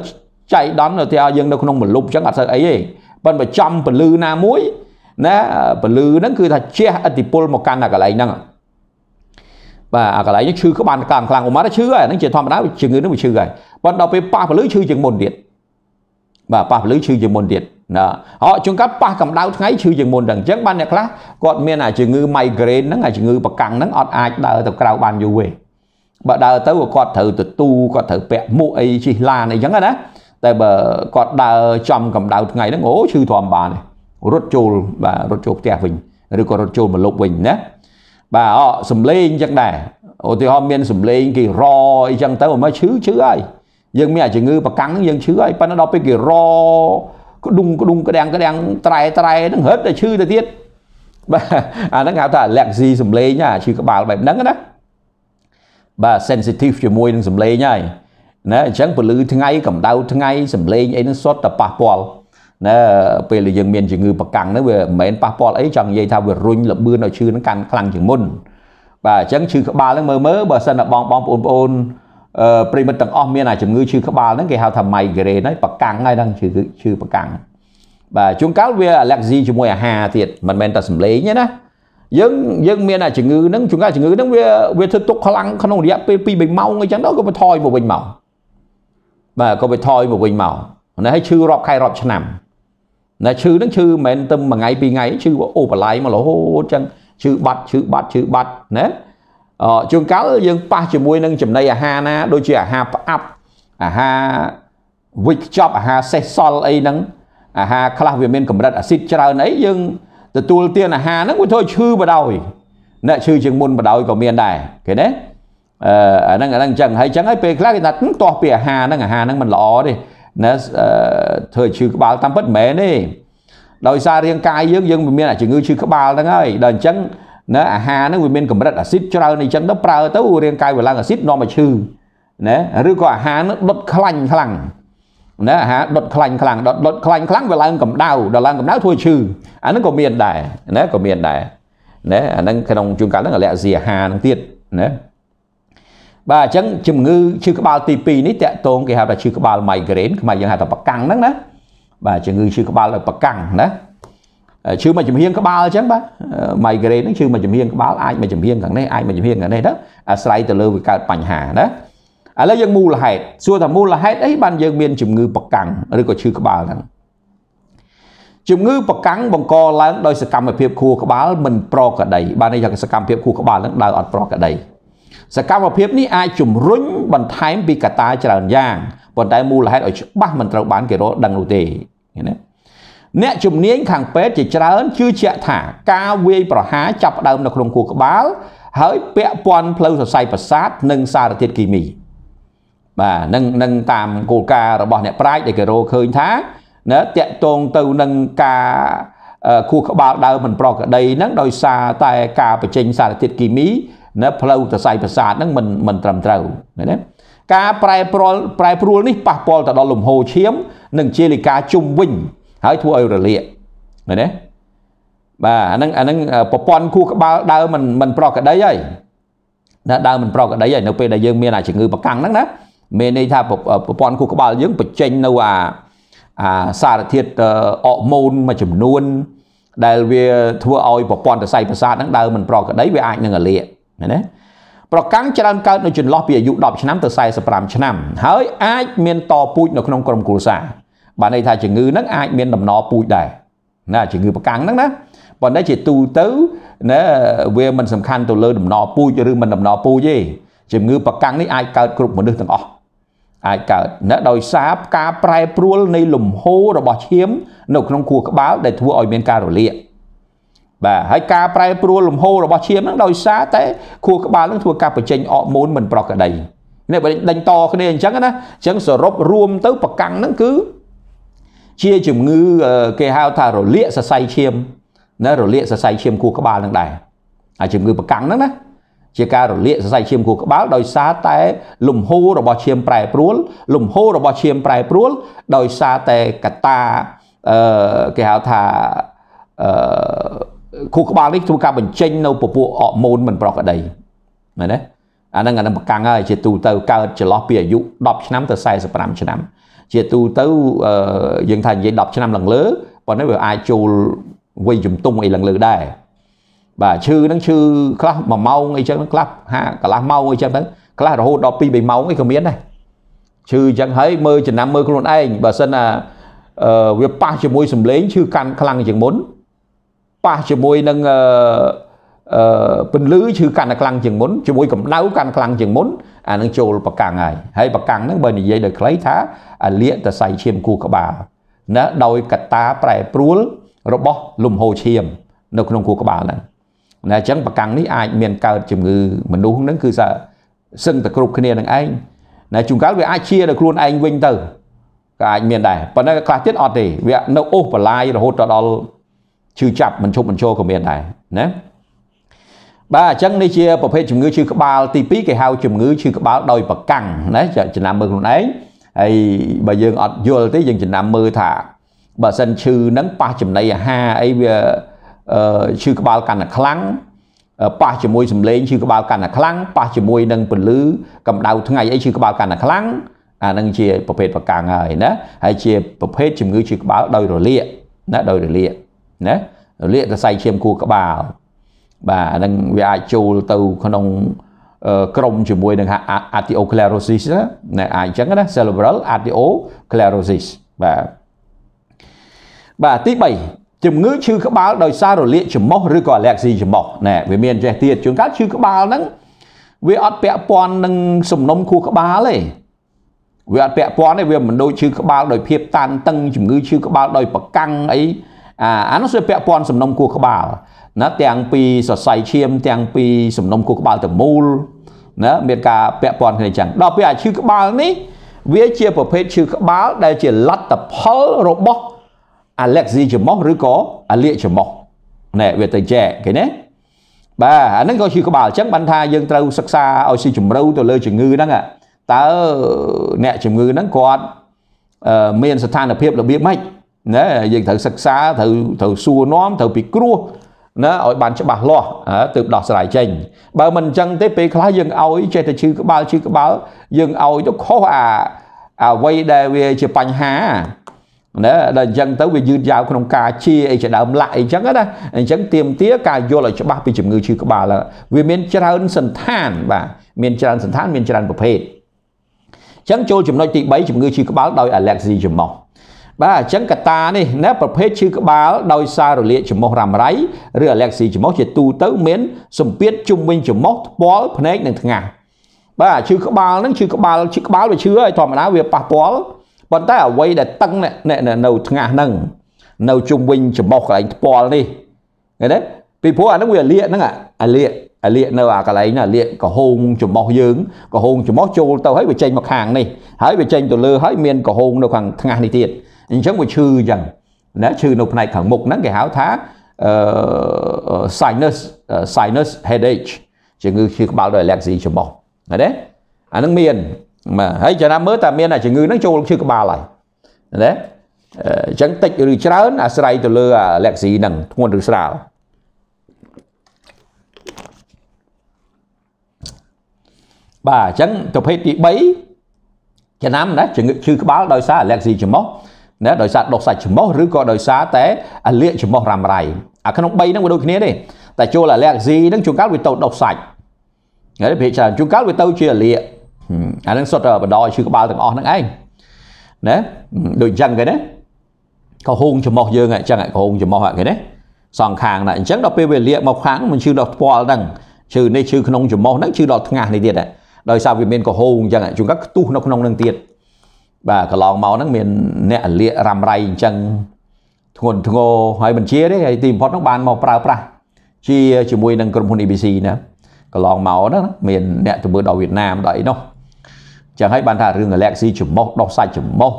ចៃដន្យឧទាហរណ៍យើងនៅក្នុងមលុបអញ្ចឹងអត់ស្ូវអីទេប៉ិនបើចំពន្លឺណាមួយណាពន្លឺហ្នឹងគឺថាជះឥទ្ធិពលមកកាន់អាកន្លែងហ្នឹងបាទអាកន្លែងហ្នឹងឈឺក្បាលខ្លាំងខ្លាំងអូម៉ាឈឺហើយហ្នឹងជាធម្មតាជំងឺហ្នឹងវាឈឺហើយប៉ុន្តែដល់ពេលប៉ះពន្លឺឈឺជាងមុនទៀតបាទប៉ះពន្លឺឈឺជាងមុនទៀតណាអោជួនកាលប៉ះកម្ដៅថ្ងៃឈឺជាងមុនដល់អញ្ចឹងបានអ្នកខ្លះគាត់មានអាជំងឺ migraine ហ្នឹងអាជំងឺប្រកាំងហ្នឹងអត់អាចដើរទៅក្រៅបានយូរទេបើដើរទៅគាត់ត្រូវទទូគាត់ត្រូវពាក់មួកអីជិះឡានអីចឹងណាតែបើគាត់ដើរចំកម្ដៅថ្ងៃហ្នឹងអូឈឺទ្រាំបានរត់ចូលបាទរត់ចូលផ្ទះវិញឬក៏រត់ចូលមកលុបវិញណាបាទអសំលេងចឹងដែរឧទាហរណ៍មានសំលេងគេរអីចឹងទៅមកឈឺឈឺហើយយើងមានអាជំងឺប្រកាំងយើងឈឺហើយប៉ុន្តែដល់ពេលគេរក្ដុងក្ដុងក្ដាំងក្ដាំងត្រែត្រែហ្នឹងរឹតតែឈឺទៅទៀតបាទអាហ្នឹងហៅថា allergy សំឡេងណាឈឺក្បាលបែបហ្នឹងណាបាទ sensitive ជាមួយនឹងសំឡេងហើយណាអញ្ចឹងពលឺថ្ងៃកម្ដៅថ្ងៃសំឡេងអីហ្នឹងសុទ្ធតែប៉ះពាល់ណាពេលដែលយើងមានជំងឺប្រកាំងហ្នឹងវាមិនមែនប៉ះពាល់អីចង់និយាយថាវារុញលបឿនឲ្យឈឺហ្នឹងកាន់ខ្លាំងជាងមុនបាទអញ្ចឹងឈឺក្បាលហ្នឹងមើលមើលបើសិនតែបងបងប្អូនប្អូនប្រិមិត្តទាំងអស់មានអាជំងឺឈឺក្បាលហ្នឹងគេហៅថា migraine ហើយប្រកាំងហើយហ្នឹងឈឺឈឺប្រកាំងបាទជួនកាលវា allergy ជាមួយអាហារទៀតមិនមែនតែសម្លេងទេណាយើងយើង មានអាជំងឺហ្នឹងជួនកាលជំងឺហ្នឹងវាវាធ្វើទុកខ្លាំងក្នុងរយៈពេល2 3ម៉ោងអីចឹងទៅក៏វាថយមកវិញមកបាទក៏វាថយមកវិញមកណាហើយឈឺរាប់ខែរាប់ឆ្នាំណាឈឺហ្នឹងឈឺមិនមែនតែមួយថ្ងៃពីរថ្ងៃឈឺអូបន្លាយមករហូតចឹងឈឺបាត់ឈឺបាត់ឈឺបាត់ណាជួនកាលយើងប៉ះជាមួយនឹងចំណីអាហារណាដូចជាអាហារផ្អាប់អាហារវិចខ្ចប់អាហារសេះសល់អីហ្នឹងអាហារខ្លះវាមានកម្រិតអាស៊ីតច្រើនអីយើងទទួលទានអាហារហ្នឹងវាធ្វើឈឺបដ ாய் អ្នកឈឺជាងមុនបដ ாய் ក៏មានដែរឃើញទេអឺអាហ្នឹងអាហ្នឹងអញ្ចឹងហើយអញ្ចឹងហើយពេលខ្លះគេថាទាស់ពីអាហារហ្នឹងអាហារហ្នឹងមិនល្អទេណាធ្វើឈឺក្បាលតាមពិតមិនមែនទេដោយសាររាងកាយយើងយើងមានអាជំងឺឈឺក្បាលហ្នឹងហើយដល់អញ្ចឹងណាអាហារហ្នឹងវាមានកម្រិតអាស៊ីតច្រើនអីចឹងទៅប្រើទៅរាងកាយវាឡើងអាស៊ីតនាំមកឈឺណាឬក៏អាហារហ្នឹងដុតខ្លាញ់ខ្លាំងណាអាហារដុតខ្លាញ់ខ្លាំងដុតដុតខ្លាញ់ខ្លាំងវាឡើងកម្ដៅដល់ឡើងកម្ដៅធ្វើឈឺអាហ្នឹងក៏មានដែរណាក៏មានដែរណាអាហ្នឹងក្នុងជួនកាលហ្នឹងអាលស៊ីអាហារហ្នឹងទៀតណាបាទអញ្ចឹងជំងឺឈឺក្បាលទី2នេះតកតងគេហៅថាឈឺក្បាល migraine ខ្មែរយើងហៅថាប្រកាំងហ្នឹងណាបាទជំងឺឈឺក្បាលដោយប្រកាំងណាឈឺមួយចំហៀងក្បាលអញ្ចឹងបាទ migraine ហ្នឹងឈឺមួយចំហៀងក្បាលអាចមួយចំហៀងខាងនេះអាចមួយចំហៀងខាងនេះទៅអាស្រ័យទៅលើវាកើតបញ្ហាណាឥឡូវយើងមូលហេតុសួរថាមូលហេតុអីបានយើងមានជំងឺប្រកាំងឬក៏ឈឺក្បាលហ្នឹងជំងឺប្រកាំងបង្កឡើងដោយសកម្មភាពខួរក្បាលមិនប្រក្រតីបានន័យថាសកម្មភាពខួរក្បាលហ្នឹងដើរអត់ប្រក្រតីសកម្មភាពនេះអាចជំរុញបន្ថែមពីកត្តាច្រើនយ៉ាងប៉ុន្តែមូលហេតុឲ្យច្បាស់មិនត្រូវបានគេរកដឹងនោះទេណាអ្នកជំនាញខាងពេទ្យជាច្រើនជឿជាក់ថា ការវាយប្រហារចាប់ផ្ដើមនៅក្នុងខួរក្បាលហើយពាក់ព័ន្ធផ្លូវសរសៃប្រសាទនិងសារធាតុគីមី បាទនឹងនឹងតាមគោលការណ៍របស់ អ្នកប្រាជ្ញដែលគេរកឃើញថាណាតកតងទៅនឹងការខួរក្បាលដើមមិនប្រក្រតីហ្នឹងដោយសារតែការបញ្ចេញសារធាតុគីមីណាផ្លូវសរសៃប្រសាទហ្នឹងមិនមិនត្រឹមត្រូវឃើញទេការប្រែប្រួលប្រែប្រួលនេះប៉ះពាល់ទៅដល់លំហូរឈាម និង ជាលិកាជុំវិញហើយធ្វើឲ្យរលាកឃើញទេបាទអាហ្នឹងអាហ្នឹងប្រព័ន្ធខួរក្បាលដើមមិនមិនប្រកដីហើយណាដើមមិនប្រកដីហើយនៅពេលដែលយើងមានអាជំងឺប្រកាំងហ្នឹងណាមានន័យថាប្រព័ន្ធខួរក្បាលយើងបញ្ចេញនៅអាអាសារធាតុអរម៉ូនមួយចំនួនដែលវាធ្វើឲ្យប្រព័ន្ធសរសៃប្រសាទហ្នឹងដើមមិនប្រកដីវាអាចនឹងរលាកឃើញទេប្រកាំងច្រើនកើតនៅចន្លោះពីអាយុ10ឆ្នាំទៅ45ឆ្នាំហើយអាច មានតពូជនៅក្នុងក្រុមគ្រួសារបានន័យថាជំងឺហ្នឹងអាចមានដំណរពូជដែរណាជំងឺប្រកាំងហ្នឹងណាប៉ុន្តែជាទូទៅណាវាមិនសំខាន់ទៅលើដំណរពូជឬមិនដំណរពូជទេជំងឺប្រកាំងនេះអាចកើតគ្រប់មនុស្សទាំងអស់អាចកើតណាដោយសារការប្រែប្រួលនៃលំហូររបស់ឈាម នៅក្នុងខួរក្បាលដែលធ្វើឲ្យមានការរលាកបាទហើយការប្រែប្រួលលំហូររបស់ឈាមហ្នឹងដោយសារតែខួរក្បាលហ្នឹងធ្វើការបញ្ចេញអរម៉ូនមិនប្រក្រតីនេះបើដេញតគ្នាអញ្ចឹងណាអញ្ចឹងសរុបរួមទៅប្រកាំងហ្នឹងគឺជាជំងឺគេហៅថារលាកសរសៃឈាមណារលាកសរសៃឈាមខួរក្បាលនឹងដែរអាជំងឺប្រកាំងហ្នឹងណាជាការរលាកសរសៃឈាមខួរក្បាលដោយសារតែ លំហូររបស់ឈាមប្រែប្រួលលំហូររបស់ឈាមប្រែប្រួលដោយសារតែកត្តាអឺគេហៅថាអឺខួរក្បាលនេះធ្វើការបញ្ចេញ នៅពពួកអរម៉ូនមិនប្រក្រតីមែនទេអាហ្នឹងអាហ្នឹងប្រកាំងហើយជា ទូទៅកើតចន្លោះពីអាយុ10ឆ្នាំទៅ45ឆ្នាំជាទូទៅយើងថានិយាយ10ឆ្នាំឡើងលើប៉ុន្តែវាអាចចូលវ័យជំទង់អីឡើងលើដែរបាទឈឺហ្នឹងឈឺខ្លះ1ម៉ោងអីចឹងខ្លះហាកន្លះម៉ោងអីចឹងទៅខ្លះរហូតដល់2 3ម៉ោងអីក៏មានដែរឈឺចឹងហើយមើលចំណាំមើលខ្លួនឯងបើសិនណាវាប៉ះជាមួយសំឡេងឈឺកាន់ខ្លាំងជាងមុនប៉ះជាមួយនឹងអឺពន្លឺឈឺកាន់តែខ្លាំងជាងមុនជាមួយកម្ដៅកាន់ខ្លាំងជាងមុនអានឹងចូលប្រកាំងហើយហើយប្រកាំងហ្នឹងបើនិយាយដោយខ្លីថាអាលៀកតសៃឈាមគូក្បាលណាដោយកតាប្រែប្រួលរបស់ លំហូរឈាម នៅក្នុងគូក្បាលហ្នឹងណាអញ្ចឹងប្រកាំងនេះអាចមានកើតជំងឺ មនុស្សហ្នឹងគឺថាសឹងតែគ្រប់គ្នានឹងឯងណាជួនកាលវាអាចជាដល់ខ្លួនឯងវិញទៅក៏អាចមានដែរប៉ុន្តែខ្លះទៀតអត់ទេ វានៅអូសបន្លាយរហូតទៅដល់ឈឺចាប់មិនឈប់មិនឈរក៏មានដែរណាបាទអញ្ចឹងនេះជាប្រភេទជំងឺឈឺក្បាលទី2គេហៅជំងឺឈឺក្បាលដោយប្រកាំងណាចំណាំមើលខ្លួនឯងហើយបើយើងអត់យល់ទេយើងចំណាំមើលថាបើសិនឈឺហ្នឹងប៉ះចំណីអាហារអីវាឈឺក្បាលកាន់តែខ្លាំងប៉ះជាមួយសម្លេងឈឺក្បាលកាន់តែខ្លាំងប៉ះជាមួយនឹងពន្លឺកម្ដៅថ្ងៃអីឈឺក្បាលកាន់តែខ្លាំងអានឹងជាប្រភេទប្រកាំងហើយណាហើយជាប្រភេទជំងឺឈឺក្បាលដោយរលាកណាដោយរលាកណារលាកកសៃឈាមគូក្បាលបាទហ្នឹងវាអាចចូលទៅក្នុងក្រុមជាមួយ នឹង arteriosclerosis ណាអាចអញ្ចឹងណា cerebral arteriosclerosis បាទបាទទី3ជំងឺឈឺក្បាលដោយសាររលាកច្រមុះឬក៏ allergy ច្រមុះណែវាមានចេះទៀតជួនកាលឈឺក្បាលហ្នឹងវាអត់ពាក់ព័ន្ធនឹងសំណុំខួរក្បាលទេវាអត់ពាក់ព័ន្ធទេវាមិនដូចឈឺក្បាលដោយភាពតានតឹងជំងឺឈឺក្បាលដោយប្រកាំងអីអាអានោះវាពាក់ព័ន្ធសំណុំគួរក្បាលណាទាំងពីសរសៃឈាម ទាំងពីសំណុំគួរក្បាលតមូលណាមានការពាក់ព័ន្ធគ្នាចឹងដល់ពេលអាឈឺក្បាលនេះ វាជាប្រភេទឈឺក្បាលដែលជាលទ្ធផលរបស់អាឡែកស៊ីច្មោះឬក៏អាលៀកច្មោះណែវាទៅចែកគេណាបាទអាហ្នឹងក៏ឈឺក្បាលអញ្ចឹងបានថាយើងត្រូវសិក្សាឲ្យស៊ីជ្រៅទៅលើជំងឺហ្នឹងតើអ្នកជំងឺហ្នឹងគាត់មាន ស្ថានភាពរបៀបម៉េចណាយើងត្រូវសិក្សាត្រូវត្រូវសួរនាំត្រូវពិគ្រោះណាឲ្យបានច្បាស់លាស់ទើបដោះស្រាយចេញបើមិនអញ្ចឹងទេពេលខ្លះយើងឲ្យចេះតែឈឺក្បាលឈឺក្បាលយើងឲ្យទៅខុសអាអ្វីដែលវាជាបញ្ហាណាដល់អញ្ចឹងទៅវាយឺតយ៉ាវក្នុងការជាអីជាដើមឡាក់អីចឹងណាអញ្ចឹងទៀមទាការយល់ឲ្យច្បាស់ពីជំងឺឈឺក្បាលវាមានច្រើនសន្តានបាទមានច្រើនសន្តានមានច្រើនប្រភេទអញ្ចឹងចូលចំណុចទី3ជំងឺឈឺក្បាលដោយអាឡែកស៊ីច្រមុះបាទអញ្ចឹងកតានេះណាប្រភេទឈឺក្បាលដោយសាររលាកច្មោះរ៉ាំរ៉ៃឬអាឡែកស៊ីច្មោះជាទូទៅមានសម្ពាធជុំវិញច្មោះថ្ពាល់ភ្នែកនិងថ្ងាសបាទឈឺក្បាលហ្នឹងឈឺក្បាលឈឺក្បាលវាឈឺហើយធម្មតាវាប៉ះពាល់ប៉ុន្តែអ្វីដែលតឹងនៅថ្ងាសហ្នឹងនៅជុំវិញច្មោះកន្លែងថ្ពាល់នេះឃើញទេពីព្រោះអាហ្នឹងវាលាកហ្នឹងអាលាកអាលាកនៅអាកន្លែងណាលាកកហោងច្មោះយើងកហោងច្មោះចូលទៅហើយវាចេញមកខាងនេះហើយវាចេញទៅលើហើយមានកហោងនៅខាងថ្ងាសនេះទៀតអញ្ចឹងវាឈឺអញ្ចឹងណាឈឺនៅផ្នែកខាងមុខហ្នឹងគេហៅថា sinus sinus headache ជំងឺឈឺក្បាលដោយ allergy ច្រមុះណាទេអានឹងមានបាទហើយចំណាំមើលតើមានអាជំងឺហ្នឹងចូលឈឺក្បាលហើយណាអញ្ចឹងតិចឬច្រើន អាស្រ័យទៅលើ allergy ហ្នឹងធ្ងន់ឬស្រាលបាទអញ្ចឹងប្រភេទទី3ចំណាំណាជំងឺឈឺក្បាលដោយសារ allergy ច្រមុះណាដោយសារដុសសាច់ច្រមុះឬក៏ដោយសារតែអាលៀកច្រមុះរ៉ាំរ៉ៃអាក្នុង3ហ្នឹងវាដូចគ្នាទេតែចូលអាលែកស៊ីហ្នឹងជួនកាលវាទៅដុសសាច់ហើយប្រហែលច្រើនជួនកាលវាទៅជាអាលៀកអាហ្នឹងសុទ្ធតែបដឈឺក្បាលទាំងអស់ហ្នឹងឯងណាដូចចឹងគេណាក៏ហូងច្រមុះយើងអញ្ចឹងកហូងច្រមុះគេណាសងខាងណាអញ្ចឹងដល់ពេលវាលៀកមកខាងមិនឈឺដល់ផ្ពាល់ហ្នឹងឈឺនេះឈឺក្នុងច្រមុះហ្នឹងឈឺដល់ថ្ងាសនេះទៀតដែរដោយសារវាមានកហូងអញ្ចឹងជួនកាលខ្ទុះនៅក្នុងនឹងទៀតបាទកន្លងមកហ្នឹងមានអ្នកលាករ៉ាំរៃអញ្ចឹងធ្ងន់ធ្ងរហើយបញ្ជាទេហើយទីបំផុតហ្នឹងបានមកប្រើប្រាស់ជាជាមួយនឹងក្រុមហ៊ុន ABC ណាកន្លងមកហ្នឹងមានអ្នកទៅមើលដល់វៀតណាមដល់អីនោះចឹងហើយបានថារឿង Galaxy ច្រមុះដោះសាច់ច្រមុះ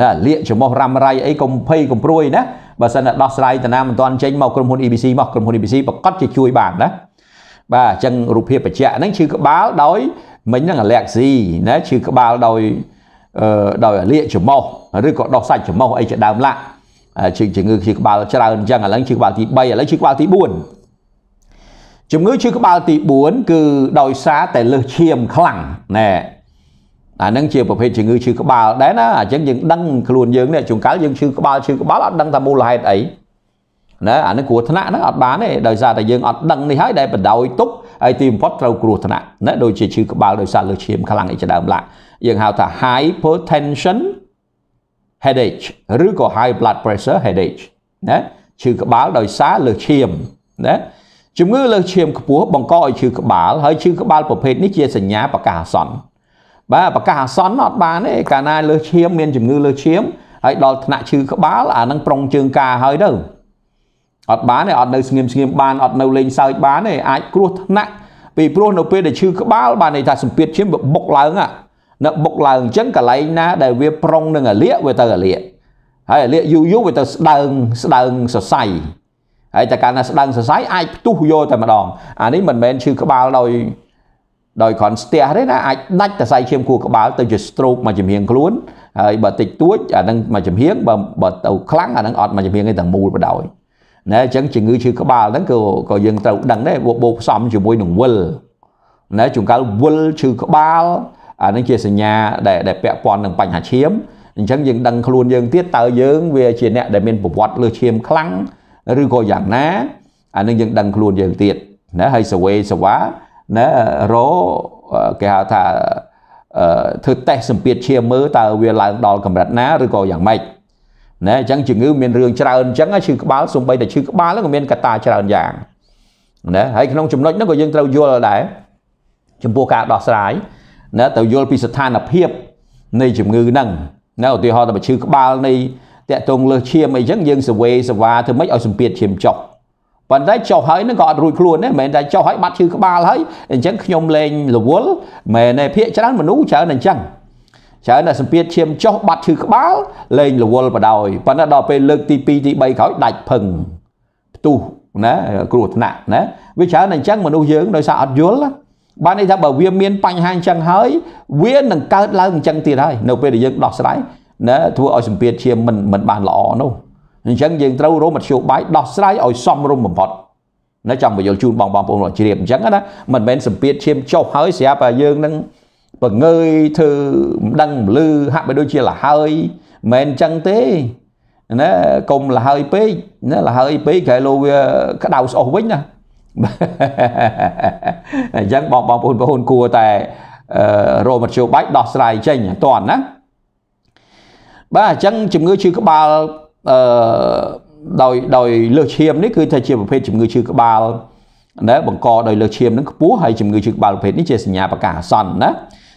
ណាលាកច្រមុះរ៉ាំរៃអីកុំភ័យកុំព្រួយណាបើសិនតែដោះស្រាយតាណាមិនទាន់ចេញមកក្រុមហ៊ុន ABC មកក្រុមហ៊ុន ABC ប្រកាសជាជួយបានណាបាទអញ្ចឹងរូបភាពបច្ចៈហ្នឹងឈឺក្បាលដោយមិញហ្នឹង Galaxy ណាឈឺក្បាលដោយដោយលាកច្រមុះឬក៏ដោះសាច់ច្រមុះអីជាដើមឡាក់ជាជំងឺឈឺក្បាលច្រើនអញ្ចឹងឥឡូវឈឺក្បាលទី3ឥឡូវឈឺក្បាលទី4ជំងឺឈឺក្បាលទី4គឺដោយសារតែលើសឈាមខ្លាំងណែអានឹងជាប្រភេទជំងឺឈឺក្បាលដែរណាអញ្ចឹងយើងដឹងខ្លួនយើងនេះជួនកាលយើងឈឺក្បាលឈឺក្បាលអត់ដឹងថាមូលហេតុអីណាអានឹងគ្រោះថ្នាក់ហ្នឹងអត់បានទេដោយសារតែយើងអត់ដឹងនេះហើយដែលបដ ாய் ទុកហើយទីបំផុតត្រូវគ្រោះថ្នាក់ណាដូចជាឈឺក្បាលដោយសារលើសឈាមខ្លាំងអីជាដើមឡាក់យើងហៅថា hypertension headache ឬក៏ high blood pressure headache ណាឈឺក្បាលដោយសារលើសឈាមណាជំងឺលើសឈាមខ្ពស់បង្កឲ្យឈឺក្បាលហើយឈឺក្បាលប្រភេទនេះជាសញ្ញាប្រកាសអាសន្នបាទប្រកាសអាសន្នអត់បានទេកាលណាលើសឈាមមានជំងឺលើសឈាមហើយដល់ថ្នាក់ឈឺក្បាលអានឹងប្រុងជើងការហើយទៅអត់បានទេអត់នៅស្ងៀមស្ងៀមបានអត់នៅលេងសើចបានទេអាចគ្រោះថ្នាក់ពីព្រោះនៅពេលដែលឈឺក្បាលបានន័យថាសម្ពាធឈាមវាបុកឡើងអានៅបុកឡើងអញ្ចឹងកន្លែងណា ដែលវាប្រុងនឹងអលៀកវាទៅអលៀកហើយអលៀកយូរយូរវាទៅស្ដើងស្ដើងសរសៃហើយតែកាលណាស្ដើងសរសៃអាចផ្ទុះយកតែម្ដងអានេះមិនមែនឈឺក្បាលដោយដោយគ្រាន់ស្ទះទេណាអាចដាច់សរសៃឈាមខួរក្បាលទៅជា stroke មកជំហៀងខ្លួនហើយបើតិចតួចអានឹងមកជំហៀងបើបើទៅខ្លាំងអានឹងអត់មកជំហៀងទេទាំងមូលបដ ாய் ណែអញ្ចឹងជំងឺឈឺក្បាលហ្នឹងក៏ក៏យើងត្រូវដឹងដែរបូកផ្សំជាមួយនឹងវិលណែជួនកាលវិលឈឺក្បាលអានឹងជាសញ្ញាដែលដែលពាក់ព័ន្ធនឹងបញ្ហាឈាមអញ្ចឹងយើងដឹងខ្លួនយើងទៀតតើយើងវាជាអ្នក ដែលមានប្រវត្តិលើឈាមខ្លាំងឬក៏យ៉ាងណាអានឹងយើងដឹងខ្លួនយើងទៀតណាហើយសវេសវ៉ាណារគេហៅថាធ្វើតេស្តសម្ពាធឈាមមើលតើវាឡើងដល់កម្រិតណាឬក៏យ៉ាងម៉េចណាអញ្ចឹងជំងឺមានរឿងច្រើនអញ្ចឹងឈឺក្បាលសំបីតែឈឺក្បាលក៏មានកត្តាច្រើនយ៉ាងណាហើយក្នុងចំណុចហ្នឹងក៏យើងត្រូវយល់ដែរចំពោះការដោះស្រាយណាទៅយល់ពីស្ថានភាពនៃជំងឺហ្នឹងណាឧទាហរណ៍តែឈឺក្បាលនៃតាក់ទងលើឈាមអីចឹងយើងសវេសវ៉ាធ្វើម៉េចឲ្យសម្ពាធឈាមចុះប៉ុន្តែចុះហើយនឹងក៏អត់រួចខ្លួនដែរមិនមែនតែចុះហើយបាត់ឈឺក្បាលហើយអញ្ចឹងខ្ញុំលែងរវល់មែនទេភាកច្រើនមនុស្សច្រើនអញ្ចឹងច្រើនតែសម្ពាធឈាមចុះបាត់ឈឺក្បាលលែងរវល់បដ ாய் ប៉ុន្តែដល់ពេលលើកទី2ទី3ក្រោយដាច់ភឹងផ្ទុះណាគ្រោះថ្នាក់ណាវាច្រើនតែអញ្ចឹងមនុស្សយើងដោយសារអត់យល់ណាបានន័យថាបើវាមានបញ្ហាអញ្ចឹងហើយវានឹងកើតឡើងអញ្ចឹងទៀតហើយនៅពេលដែលយើងដោះស្រាយណាធ្វើឲ្យសម្ពាធជាមិនមិនបានល្អនោះអញ្ចឹងយើងត្រូវរមធ្យោបាយដោះស្រាយឲ្យសមរម្យបំផុតណាចង់បញ្យល់ជូនបងបងប្អូនជ្រាបអញ្ចឹងណាមិនមែនសម្ពាធឈាមចុះហើយស្រាប់តែយើងនឹងបង្ងើយធ្វើមិនដឹងលឺហាក់បីដូចជាលហើយមិនអញ្ចឹងទេណាកុំលហើយពេកណាលហើយពេកក្រែលោវាក្តៅស្អុះវិញណាអញ្ចឹងបងបងប្អូនបងប្អូនគួរតែរោមធ្យោបាយដោះស្រាយចេញតន់ណាបាទអញ្ចឹងជំងឺឈឺក្បាលអឺដោយដោយលើសឈាមនេះគឺថាជាប្រភេទជំងឺឈឺក្បាលណាបង្កដោយលើសឈាមនឹងខ្ពស់ហើយជំងឺឈឺក្បាលប្រភេទនេះជាសញ្ញាប្រកាសអាសន្នណា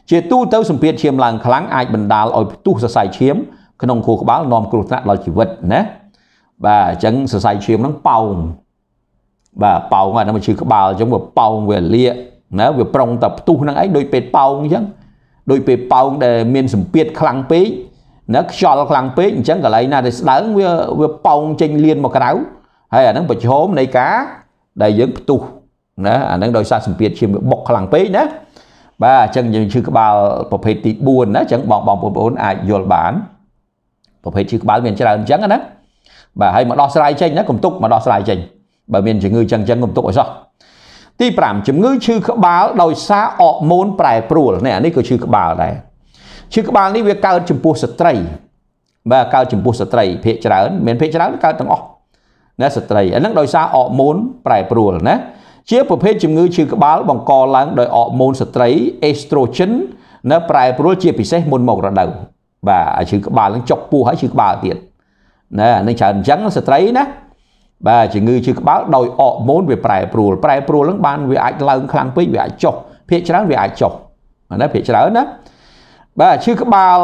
ជាទូទៅសម្ពាធឈាមឡើងខ្លាំងអាចបណ្ដាលឲ្យផ្ទុះសរសៃឈាមក្នុងខួរក្បាលនាំគ្រោះថ្នាក់ដល់ជីវិតណាបាទអញ្ចឹងសរសៃឈាមនឹងប៉ោងបាទប៉ោងអាហ្នឹងវាឈឺក្បាលអញ្ចឹងវាប៉ោងវាលាកណាវាប្រុងតែផ្ទុះហ្នឹងឯងដោយពេលប៉ោងអញ្ចឹងដោយពេលប៉ោងដែលមានសម្ពាធខ្លាំងពេកណាខ្យល់ខ្លាំងពេកអញ្ចឹងកន្លែងណាដែលស្ដើងវាវាប៉ោងចេញលៀនមកក្រៅហើយអាហ្នឹងប្រឈមនៃការដែលយើងផ្ទុះណាអាហ្នឹងដោយសារសម្ពាធឈាមវាបុកខ្លាំងពេកណាបាទអញ្ចឹងយើងឈឺក្បាលប្រភេទទី4ណាអញ្ចឹងបងបងប្អូនអាចយល់បានប្រភេទឈឺក្បាលមានច្រើនអញ្ចឹងណាបាទហើយមកដោះស្រាយចេញណាកុំទុកមកដោះស្រាយចេញបើមានជំងឺចឹងចឹងកុំទុកឲ្យសោះទី5ជំងឺឈឺក្បាលដោយសារអរម៉ូនប្រែប្រួលនេះអានេះក៏ឈឺក្បាលដែរឈឺក្បាលនេះវាកើតចំពោះស្ត្រី បាទកើតចំពោះស្ត្រីភាគច្រើនមានភាគច្រើនកើតទាំងអស់ណាស្ត្រីអានឹងដោយសារអរម៉ូនប្រែប្រួលណាជាប្រភេទជំងឺឈឺក្បាលបង្កឡើង ដោយអរម៉ូនស្ត្រីអេស្ត្រូជិននៅប្រែប្រួលជាពិសេសមុនមករដូវបាទឈឺក្បាលនឹងចុកពោះហើយឈឺក្បាលទៀតណានឹងច្រើនអញ្ចឹងស្ត្រីណាបាទជំងឺឈឺក្បាលដោយអរម៉ូនវាប្រែប្រួលប្រែប្រួលហ្នឹងបានវាអាចឡើងខ្លាំងពេកវាអាចចុះភាគច្រើនវាអាចចុះណាភាគច្រើនណាបាទឈឺក្បាល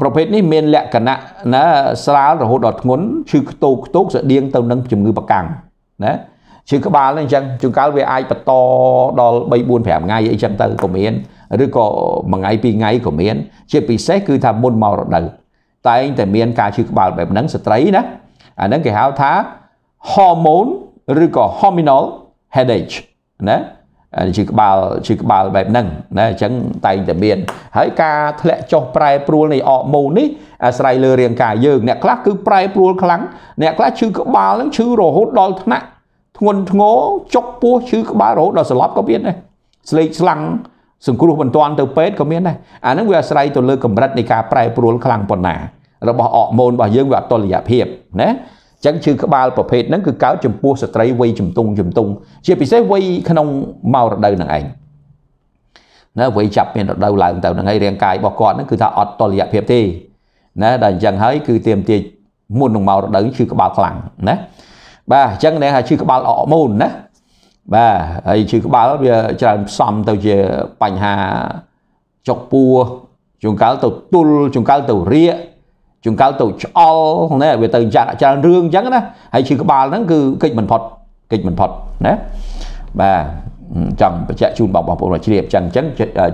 ប្រភេទនេះមានលក្ខណៈណាស្រាលរហូតដល់ធ្ងន់ឈឺខ្ទោកខ្ទោកស្តៀងទៅនឹងជំងឺប្រកាំងណាឈឺក្បាលហ្នឹងអញ្ចឹងជួនកាលវាអាចបន្តដល់3 4 5ថ្ងៃអីចឹងទៅក៏មាន ឬក៏មួយថ្ងៃពីរថ្ងៃក៏មាន ជាពិសេសគឺថាមុនមករដូវតែងតែមានការឈឺក្បាលបែបហ្នឹងស្ត្រីណាអាហ្នឹងគេហៅថា hormone ឬក៏ hormonal headache ណាជាក្បាលជាក្បាលបែបហ្នឹងណាអញ្ចឹងតែងតែមាន ហើយការធ្លាក់ចុះប្រែប្រួលនៃអរម៉ូននេះអាស្រ័យលើរាងកាយយើងអ្នកខ្លះគឺប្រែប្រួលខ្លាំងអ្នកខ្លះឈឺក្បាលហ្នឹងឈឺរហូតដល់ថ្នាក់ធ្ងន់ធ្ងរចុកពោះឈឺក្បាលរហូតដល់ស្លាប់ក៏មានដែរស្លេកស្លាំងសង្គ្រោះមិនទាន់ទៅពេទ្យក៏មានដែរអាហ្នឹងវាអាស្រ័យទៅលើកម្រិតនៃការប្រែប្រួលខ្លាំងប៉ុណ្ណា របស់អរម៉ូនរបស់យើងវាអត់តុល្យភាពណាចឹងឈឺក្បាលប្រភេទហ្នឹងគឺកើតចំពោះស្ត្រីវ័យជំទង់ជំទង់ជាពិសេសវ័យក្នុងមករដូវហ្នឹងឯងណាវ័យចាប់មានរដូវឡើងទៅហ្នឹងហើយរាងកាយរបស់គាត់ហ្នឹងគឺថាអត់តលយៈភាពទេណាដល់អញ្ចឹងហើយគឺទៀមទាមុននឹងមករដូវឈឺក្បាលខ្លាំងណាបាទអញ្ចឹងអ្នកថាឈឺក្បាលអកម៉ូនណាបាទហើយឈឺក្បាលវាច្រើនផ្សំទៅជាបញ្ហាចុកពោះជួងកាលទៅទុលជួងកាលទៅរាកចង្កៅទៅឆ្អល់ណាវាទៅចាក់ច្រើនរឿងអញ្ចឹងណាហើយឈឺក្បាលហ្នឹងគឺកិច្ចមិនផុតកិច្ចមិនផុតណាបាទចង់បញ្ជាក់ជូនបងប្អូនមកជ្រាបអញ្ចឹងអញ្ចឹង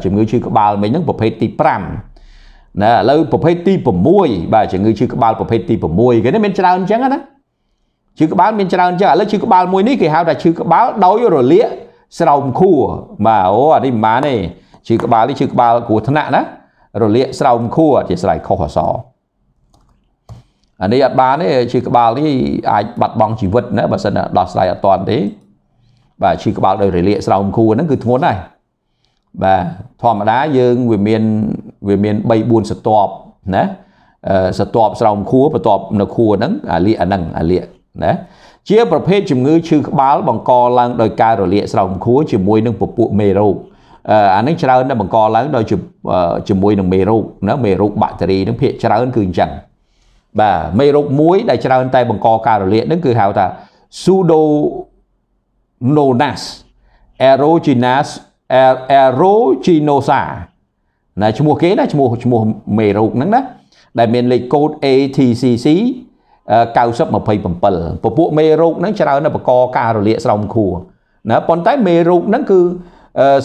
ជំងឺឈឺក្បាលមិញហ្នឹងប្រភេទទី5ណាឥឡូវប្រភេទទី6បាទជំងឺឈឺក្បាលប្រភេទទី6គេនេះមានច្រើនអញ្ចឹងណាឈឺក្បាលមានច្រើនអញ្ចឹងឥឡូវឈឺក្បាលមួយនេះគេហៅថាឈឺក្បាលដោយរលាកស្រោមខួរបាទអូអានេះមិនបានទេឈឺក្បាលនេះឈឺក្បាលគ្រោះថ្នាក់ណារលាកស្រោមខួរអធិស្ស្រ័យខុសអសរអានេះអត់បានទេឈឺក្បាលនេះអាចបាត់បង់ជីវិតណាបើសិនដោះស្រាយអត់តាន់ទេបាទឈឺក្បាលដោយរលាកស្រោមខួរហ្នឹងគឺធ្ងន់ហើយបាទធម្មតាយើងវាមានវាមាន3 4ស្ទាប់ណាស្ទាប់ស្រោមខួរបន្ទាប់នៅខួរហ្នឹងអាលាកអាហ្នឹងអាលាកណាជាប្រភេទជំងឺឈឺក្បាលបង្កឡើងដោយការរលាក ស្រោមខួរជាមួយនឹងពពួកមេរោគអាហ្នឹងច្រើនតែបង្កឡើងដោយជាមួយនឹងមេរោគណាមេរោគបាក់តេរីហ្នឹងភាគច្រើនគឺអញ្ចឹងបាទមេរោគមួយដែលច្រើនតែបង្កការរលាកនឹងគឺហៅថា pseudomonas aeruginosa aeruginosa ណាឈ្មោះគេណាឈ្មោះឈ្មោះមេរោគហ្នឹងណាដែលមានលេខកូដ ATCC 9027ពពួកមេរោគហ្នឹងច្រើនតែបង្កការរលាកស្រោមខួរណាប៉ុន្តែមេរោគហ្នឹងគឺ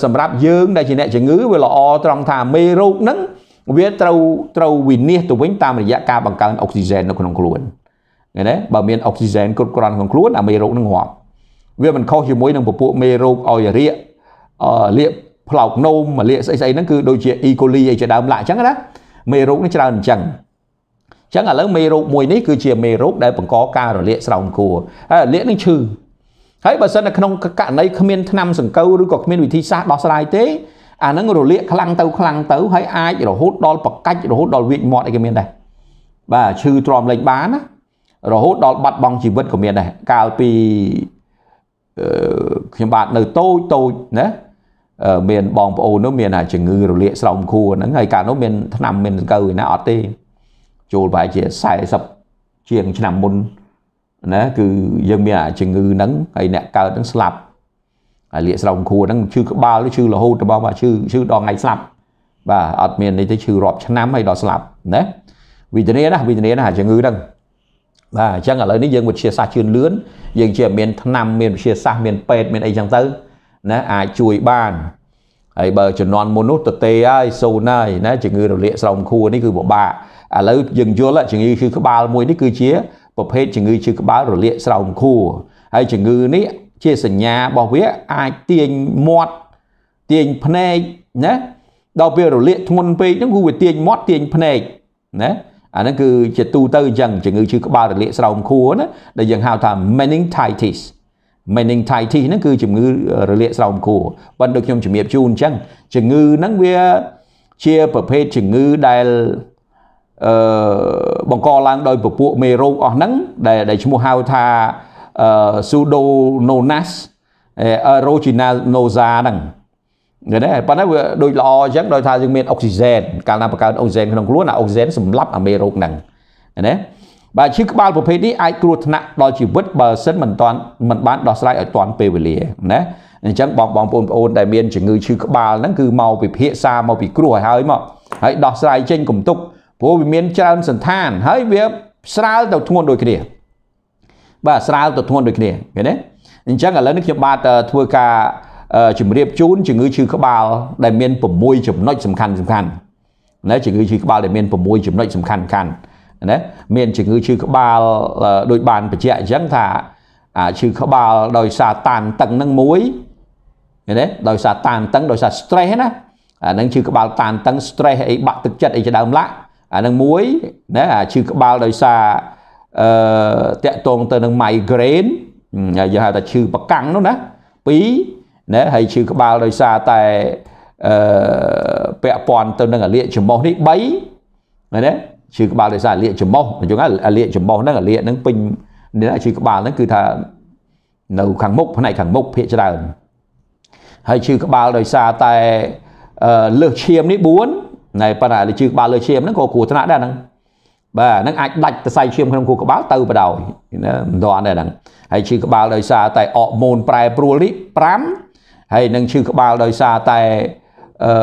សម្រាប់យើងដែលជាអ្នកជំងឺវាល្អត្រង់ថាមេរោគហ្នឹងវាត្រូវត្រូវវិនិច្ឆ័យទៅវិញតាមរយៈការបង្កើនអុកស៊ីហ្សែននៅក្នុងខ្លួនឃើញទេបើមានអុកស៊ីហ្សែនគ្រប់គ្រាន់ក្នុងខ្លួនអាមេរោគនឹងងាប់វាមិនខុសជាមួយនឹងពពួកមេរោគអយរាកលៀកផ្លោកនោមលាក ស្អីស្អីហ្នឹងគឺដូចជា E. coli អីជាដើមឡាក់អញ្ចឹងណាមេរោគនេះច្រើនអញ្ចឹងអញ្ចឹងឥឡូវមេរោគមួយនេះគឺជាមេរោគដែលបង្កការរលាក ស្រោមគួរហើយរលាកនេះឈឺហើយបើសិននៅក្នុងករណីគ្មានថ្នាំសង្កូវឬក៏គ្មានវិធីសាស្ត្រដោះស្រាយទេអានឹងរលាកខ្លាំងទៅខ្លាំងទៅ ហើយអាចរហូតដល់ប្រកាច់រហូតដល់វាចមាត់អីក៏មានដែរបាទឈឺទ្រាំលេងបានណារហូតដល់បាត់បង់ជីវិតក៏មានដែរកាលពីខ្ញុំបាទនៅតូចតូចណាមានបងប្អូននោះមានអាជំងឺរលាក ស្រោមខួរហ្នឹងហើយកាលនោះមានឆ្នាំមានសង្កូវណាអត់ទេចូលប្រហែលជា40ជាងឆ្នាំមុនណាគឺយើងមានអាជំងឺហ្នឹងហើយអ្នកកើតហ្នឹងស្លាប់អាលៀកស្រោមខួរហ្នឹងឈឺក្បាលឈឺរហូតរបស់បាទឈឺឈឺដល់ថ្ងៃស្លាប់បាទអត់មាននេះទេឈឺរាប់ឆ្នាំហើយដល់ស្លាប់ណាវិធានាណាវិធានាណាជំងឺហ្នឹងបាទអញ្ចឹងឥឡូវនេះយើងវិទ្យាសាស្ត្រជឿនលឿនយើងជាមានឆ្នាំមានវិទ្យាសាស្ត្រមានពេទ្យមានអីចឹងទៅណាអាចជួយបានហើយបើជំនាន់មុននោះតទេហើយសូនហើយណាជំងឺរលាកស្រោមខួរនេះគឺពិបាកឥឡូវយើងយល់ជំងឺឈឺក្បាលមួយនេះគឺជាប្រភេទជំងឺឈឺក្បាលរលាកស្រោមខួរហើយជំងឺនេះជាសញ្ញារបស់វាអាចទាញមាត់ទាញភ្នែកណាដល់ពេលរលាកធ្ងន់ពេកហ្នឹងគឺវាទាញមាត់ទាញភ្នែកណាអាហ្នឹងគឺជាទូទៅអញ្ចឹងជំងឺឈឺក្បាលរលាកស្រោមខួរណាដែលយើងហៅថា meningitis meningitis ហ្នឹងគឺជំងឺ រលាកស្រោមខួរប៉ុន្តែដូចខ្ញុំជំរាបជូនអញ្ចឹងជំងឺហ្នឹងវាជាប្រភេទជំងឺដែលអឺបង្កឡើងដោយពពួកមេរោគអស់ហ្នឹងដែលឈ្មោះហៅថា pseudomonas aeruginosa ហ្នឹងឃើញទេប៉ុន្តែវាដូចល្អអញ្ចឹងដោយថាយើងមានអុកស៊ីហ្សែនកាលណាបង្កើតអុកស៊ីហ្សែនក្នុងខ្លួនអាអុកស៊ីហ្សែនសម្លាប់អាមេរោគហ្នឹងឃើញទេបាទឈឺក្បាលប្រភេទនេះអាចគ្រោះថ្នាក់ដល់ជីវិតបើសិនមិនតាន់មិនបានដោះស្រាយឲ្យតាន់ពេលវេលាណាអញ្ចឹងបងបងប្អូនប្អូនដែលមានជំងឺឈឺក្បាលហ្នឹងគឺមកពិភាក្សាមកពីគ្រោះឲ្យហើយមកហើយដោះស្រាយចេញកំទុកព្រោះវាមានច្រើនសន្តាន ហើយវា ស្រាលទៅធ្ងន់ដូចគ្នាបាទស្រាវទៅធ្ងន់ដូចគ្នាឃើញទេអញ្ចឹងឥឡូវនេះខ្ញុំបាទធ្វើការជំរាបជូនជំងឺឈឺក្បាលដែលមាន6ចំណុចសំខាន់សំខាន់ណាជំងឺឈឺក្បាលដែលមាន6ចំណុចសំខាន់សំខាន់ណាមានជំងឺឈឺក្បាលដូចបានបញ្ជាក់អញ្ចឹងថាអាឈឺក្បាលដោយសារតានតឹងនឹងមួយឃើញទេដោយសារតានតឹងដោយសារ stress ណាអានឹងឈឺក្បាលតានតឹង stress អីបាក់ទឹកចិត្តអីជាដើមឡាក់អានឹងមួយណាអាឈឺក្បាលដោយសារអឺតកតងទៅនឹង migraine ហើយយើងហៅថាឈឺប្រកាំងនោះណា2ណាហើយឈឺក្បាលដោយសារតែអឺពាក់ព័ន្ធទៅនឹងអលិកច្រមុះនេះ3ណាឈឺក្បាលដោយសារអលិកច្រមុះអញ្ចឹងអលិកច្រមុះហ្នឹងអលិកហ្នឹងពេញឈឺក្បាលហ្នឹងគឺថានៅខាងមុខផ្នែកខាងមុខភាកច្រើនហើយឈឺក្បាលដោយសារតែលើសឈាមនេះ4ហើយប៉ុន្តែឈឺក្បាលលើសឈាមហ្នឹងក៏គ្រោះថ្នាក់ដែរហ្នឹងបាទហ្នឹងអាចដាច់សរសៃឈាមក្នុងខួរក្បាលទៅបដោយណាមិនទាន់ទេហ្នឹងហើយឈឺក្បាលដោយសារតែអរម៉ូនប្រែប្រួលនេះ5ហើយនឹងឈឺក្បាលដោយសារតែអឺ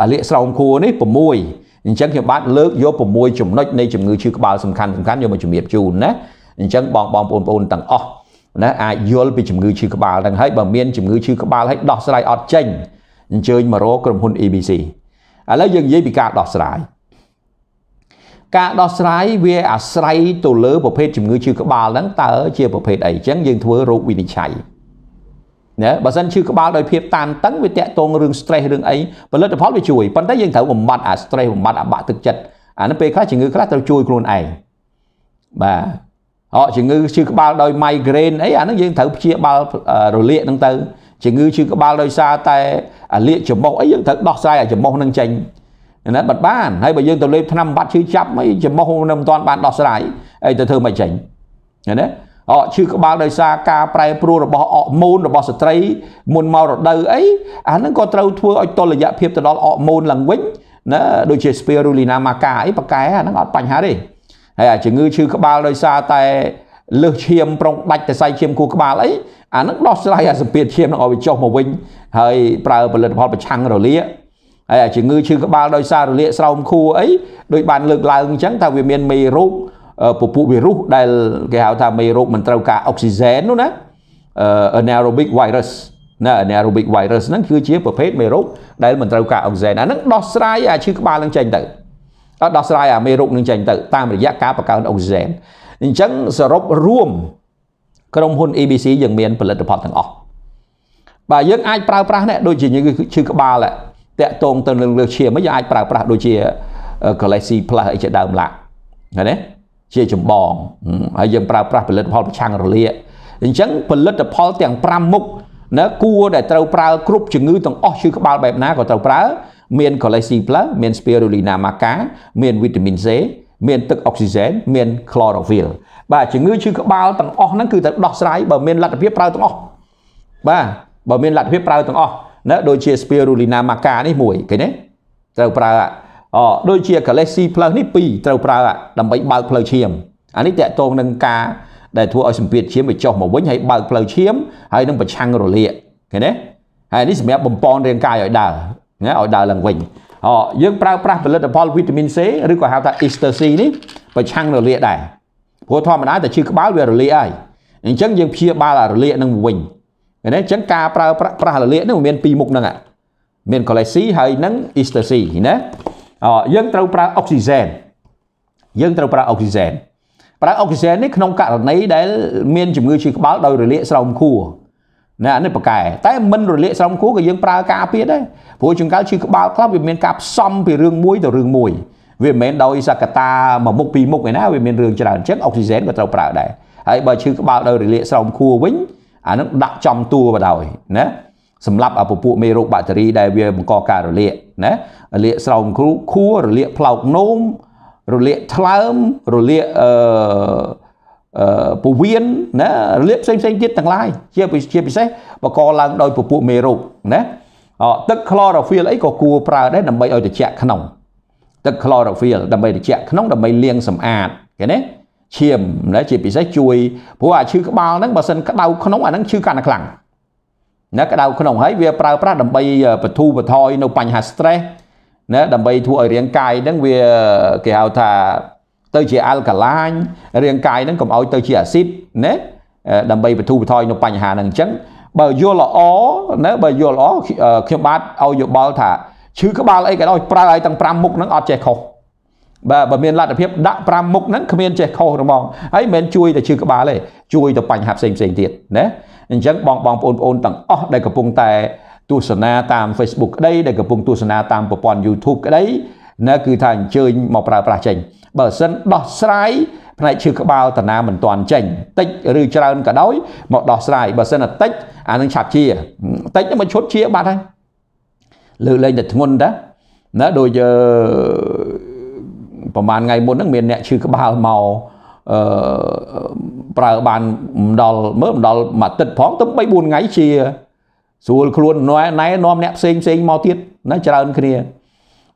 អាលិកស្រោមខួរនេះ6អញ្ចឹងខ្ញុំបាទលើកយក6ចំណុចនៃជំងឺឈឺក្បាលសំខាន់សំខាន់យកមកជំរាបជូនណាអញ្ចឹងបងបងប្អូនប្អូនទាំងអស់ណាអាចយល់ពីជំងឺឈឺក្បាលហ្នឹងហើយបើមានជំងឺឈឺក្បាលហើយដោះស្រាយអត់ចេញអញ្ជើញមករកក្រុមហ៊ុន ABC ឥឡូវយើងនិយាយពីការដោះស្រាយការដោះស្រាយវាអាស្រ័យទៅលើប្រភេទជំងឺឈឺក្បាលហ្នឹងតើជាប្រភេទអីអញ្ចឹងយើងធ្វើរោគវិនិច្ឆ័យណាបើសិនឈឺក្បាលដោយភាពតានតឹងវាតាក់ទងរឿង stress រឿងអីផលិតផលវាជួយប៉ុន្តែយើងត្រូវបំបត្តិអា stress បំបត្តិអាបាក់ទឹកចិត្តអានេះពេលខ្លះជំងឺខ្លះត្រូវជួយខ្លួនឯងបាទអត់ជំងឺឈឺក្បាលដោយ migraine អីអានឹងយើងត្រូវព្យាបាលរលាកហ្នឹងទៅជំងឺឈឺក្បាលដោយសារតែលាកច្រមុះអីយើងត្រូវដោះស្រាយអាច្រមុះហ្នឹងចេញណាបាត់បានហើយបើយើងទៅលេបថ្នាំបាត់ឈឺចាប់អីច្រមុះនៅមិនទាន់បានដោះស្រាយអីទៅធ្វើមិនចេញណាអកឈឺក្បាលដោយសារការប្រែប្រួលរបស់អកម៉ូនរបស់ស្ត្រីមុនមករដូវអីអាហ្នឹងក៏ត្រូវធ្វើឲ្យតុល្យភាពទៅដល់អកម៉ូនឡើងវិញណាដូចជា spirulina maca អីប៉កែអាហ្នឹងអត់បញ្ហាទេហើយអាជំងឺឈឺក្បាលដោយសារតែលើសឈាម ប្រុងដាច់ទៅសៃឈាមគូក្បាលអីអាហ្នឹងដោះស្រាយអាសម្ពាធឈាមនឹងឲ្យវាចុះមកវិញ ហើយប្រើផលិតផលប្រឆាំងរលាកហើយអាជំងឺឈឺក្បាលដោយសាររលាកស្រោមខួរអីដូចបានលើកឡើងអញ្ចឹងថាវាមានមេរោគពពុះវីរុសដែលគេហៅថាមេរោគមិនត្រូវការអុកស៊ីហ្សែននោះណា anaerobic virus ណា anaerobic virus ហ្នឹងគឺជាប្រភេទមេរោគដែលមិនត្រូវការអុកស៊ីហ្សែនអាហ្នឹងដោះស្រាយអាឈឺក្បាលនឹងចេញទៅដោះស្រាយអាមេរោគនឹងចេញទៅតាមរយៈការបង្កើនអុកស៊ីហ្សែនអញ្ចឹងសរុបរួមក្រុមហ៊ុន ABC យើងមានផលិតផលទាំងអស់បាទយើងអាចប្រើប្រាស់នេះដូចជាឈឺក្បាលហ្នឹងតកតងទៅនឹងលើឈាមយើងអាចប្រើប្រាស់ដូចជា Galaxy Plus អីជាដើមឡាក់ឃើញទេជាចម្បងហើយយើងប្រើប្រាស់ផលិតផលប្រឆាំងរលាកអញ្ចឹងផលិតផលទាំង5មុខណាគួរដែលត្រូវប្រើគ្រប់ជំងឺទាំងអស់ឈឺក្បាលបែបណាក៏ត្រូវប្រើ មាន Galaxy Plus មាន Spirulina maca មាន Vitamin C មានទឹកអុកស៊ីហ្សែនមាន Chlorophyll បាទជំងឺឈឺក្បាលទាំងអស់ហ្នឹងគឺត្រូវដោះស្រាយបើមានលទ្ធភាពប្រើទាំងអស់បាទបើមានលទ្ធភាពប្រើទាំងអស់ណាដូចជា spirulina maca នេះមួយឃើញទេត្រូវប្រើអូដូចជា galaxy ផ្លូវនេះ2ត្រូវប្រើដើម្បីបើកផ្លូវឈាមអានេះតកតងនឹងការដែលធ្វើឲ្យសម្ពាធឈាមវាចុះមកវិញហើយបើកផ្លូវឈាមហើយនឹងប្រឆាំងរលាកឃើញទេហើយនេះសម្រាប់បំប៉នរាងកាយឲ្យដើរណាឲ្យដើរឡើងវិញអូយើងប្រើប្រាស់ផលិតផលវីតាមីន C ឬក៏ហៅថា Ester C នេះប្រឆាំងរលាកដែរព្រោះធម្មតាតែឈឺក្បាលវារលាកហើយអញ្ចឹងយើងព្យាបាលរលាកនឹងវិញអញ្ចឹងការប្រើប្រាស់លលាកនឹងមានពីរមុខហ្នឹងមាន colesy ហើយនឹង ecstasy ណាយើងត្រូវប្រើអុកស៊ីសែនយើងត្រូវប្រើអុកស៊ីសែនប្រើអុកស៊ីសែននេះក្នុងករណីដែល មានជំងឺឈឺក្បាលដោយរលាកស្រោមខួរណានេះប៉កែតែមិនរលាកស្រោមខួរក៏យើងប្រើការពារដែរព្រោះជួនកាលឈឺក្បាលខ្លះវាមានការផ្សំពីរឿងមួយទៅរឿងមួយ វាមិនមែនដោយសកតាមួយមុខពីរមុខឯណាវាមានរឿងច្រើនអញ្ចឹងអុកស៊ីសែនក៏ត្រូវប្រើដែរហើយបើឈឺក្បាលដោយរលាកស្រោមខួរវិញអានឹងដាក់ចំតួបដោយណាសម្រាប់ពពួកមេរោគបាក់តេរី ដែលវាបង្កការរលាកណារលាកស្រោមគ្រូខួររលាកផ្លោកនោមរលាកថ្លើមរលាកអឺពោះវៀនណារលាកផ្សេងផ្សេងទៀតទាំងឡាយជាជាពិសេសបកកឡើងដោយពពួកមេរោគណាអទឹកក្លរ៉ូហ្វីលអីក៏គួរប្រើដែរដើម្បីឲ្យត្រជាក់ក្នុងទឹកក្លរ៉ូហ្វីលដើម្បីត្រជាក់ក្នុងដើម្បីលាងសម្អាតឃើញទេឈាមណាជាពិសេសជួយព្រោះអាឈឺក្បាលហ្នឹងបើសិនក្តៅក្នុងអាហ្នឹងឈឺកាន់តែខ្លាំងណាក្តៅក្នុងហើយវាប្រើប្រាស់ដើម្បីបន្ធូរបន្ថយនៅបញ្ហា stress ណាដើម្បីធ្វើឲ្យរាងកាយហ្នឹងវាគេហៅថាទៅជាអាល់កាឡាញរាងកាយហ្នឹងកុំឲ្យទៅជាអាស៊ីតណាដើម្បីបន្ធូរបន្ថយនៅបញ្ហាហ្នឹងអញ្ចឹងបើយល់ល្អណាបើយល់ល្អខ្ញុំបាទឲ្យយោបល់ថាឈឺក្បាលអីក៏ដោយប្រើឲ្យទាំង5មុខហ្នឹងអត់ចេះខុសបាទបើមានលទ្ធភាពដាក់5មុខហ្នឹងគ្មានចេះខុសហ្មងហើយមិនជួយតែជឿក្បាលទេជួយទៅបញ្ហាផ្សេងផ្សេងទៀតណាអញ្ចឹងបងបងបងប្អូនទាំងអស់ដែលកំពុងតែទស្សនាតាម Facebook ក្តីដែលកំពុងទស្សនាតាមប្រព័ន្ធ YouTube ក្តីណាគឺថាអញ្ជើញមកប្រើប្រាស់ចេញបើសិនដោះស្រាយផ្នែកឈឺក្បាលតាណាមិនទាន់ចេញតិចឬច្រើនក៏ដោយ មកដោះស្រាយបើសិនតែតិចអានឹងឆាប់ជាតិចមកឈុតជាបាត់ហើយលើកលែងតែធ្ងន់តាណាដូចប្រហែលថ្ងៃមុនហ្នឹងមានអ្នកឈឺក្បាលមកអឺប្រើបានម្ដលមើលម្ដលមួយទឹកផងទៅ3 4ថ្ងៃជាស្រួលខ្លួនណែនាំអ្នកផ្សេងផ្សេងមកទៀតណាច្រើនគ្នា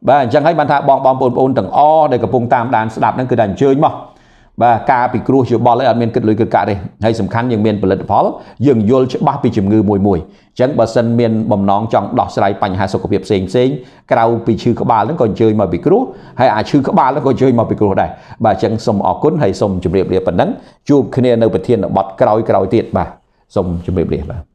បាទអញ្ចឹងហើយបានថាបងបងប្អូនទាំងអដែលកំពុងតាមដានស្ដាប់ហ្នឹងគឺថាអញ្ជើញមកបាទការពិគ្រោះយោបល់អីអត់មានគិតលុយគិតកាក់ទេហើយសំខាន់យើងមានផលិតផលយើងយល់ច្បាស់ពីជំងឺមួយមួយអញ្ចឹងបើសិនមានបំណងចង់ដោះស្រាយបញ្ហាសុខភាពផ្សេងផ្សេងក្រៅពីឈឺក្បាលហ្នឹងក៏អញ្ជើញមកពិគ្រោះហើយអាឈឺក្បាលហ្នឹងក៏អញ្ជើញមកពិគ្រោះដែរបាទអញ្ចឹងសូមអរគុណហើយសូមជម្រាបលាប៉ុណ្ណឹងជួបគ្នានៅប្រធានបទក្រោយៗទៀតបាទសូមជម្រាបលាបាទ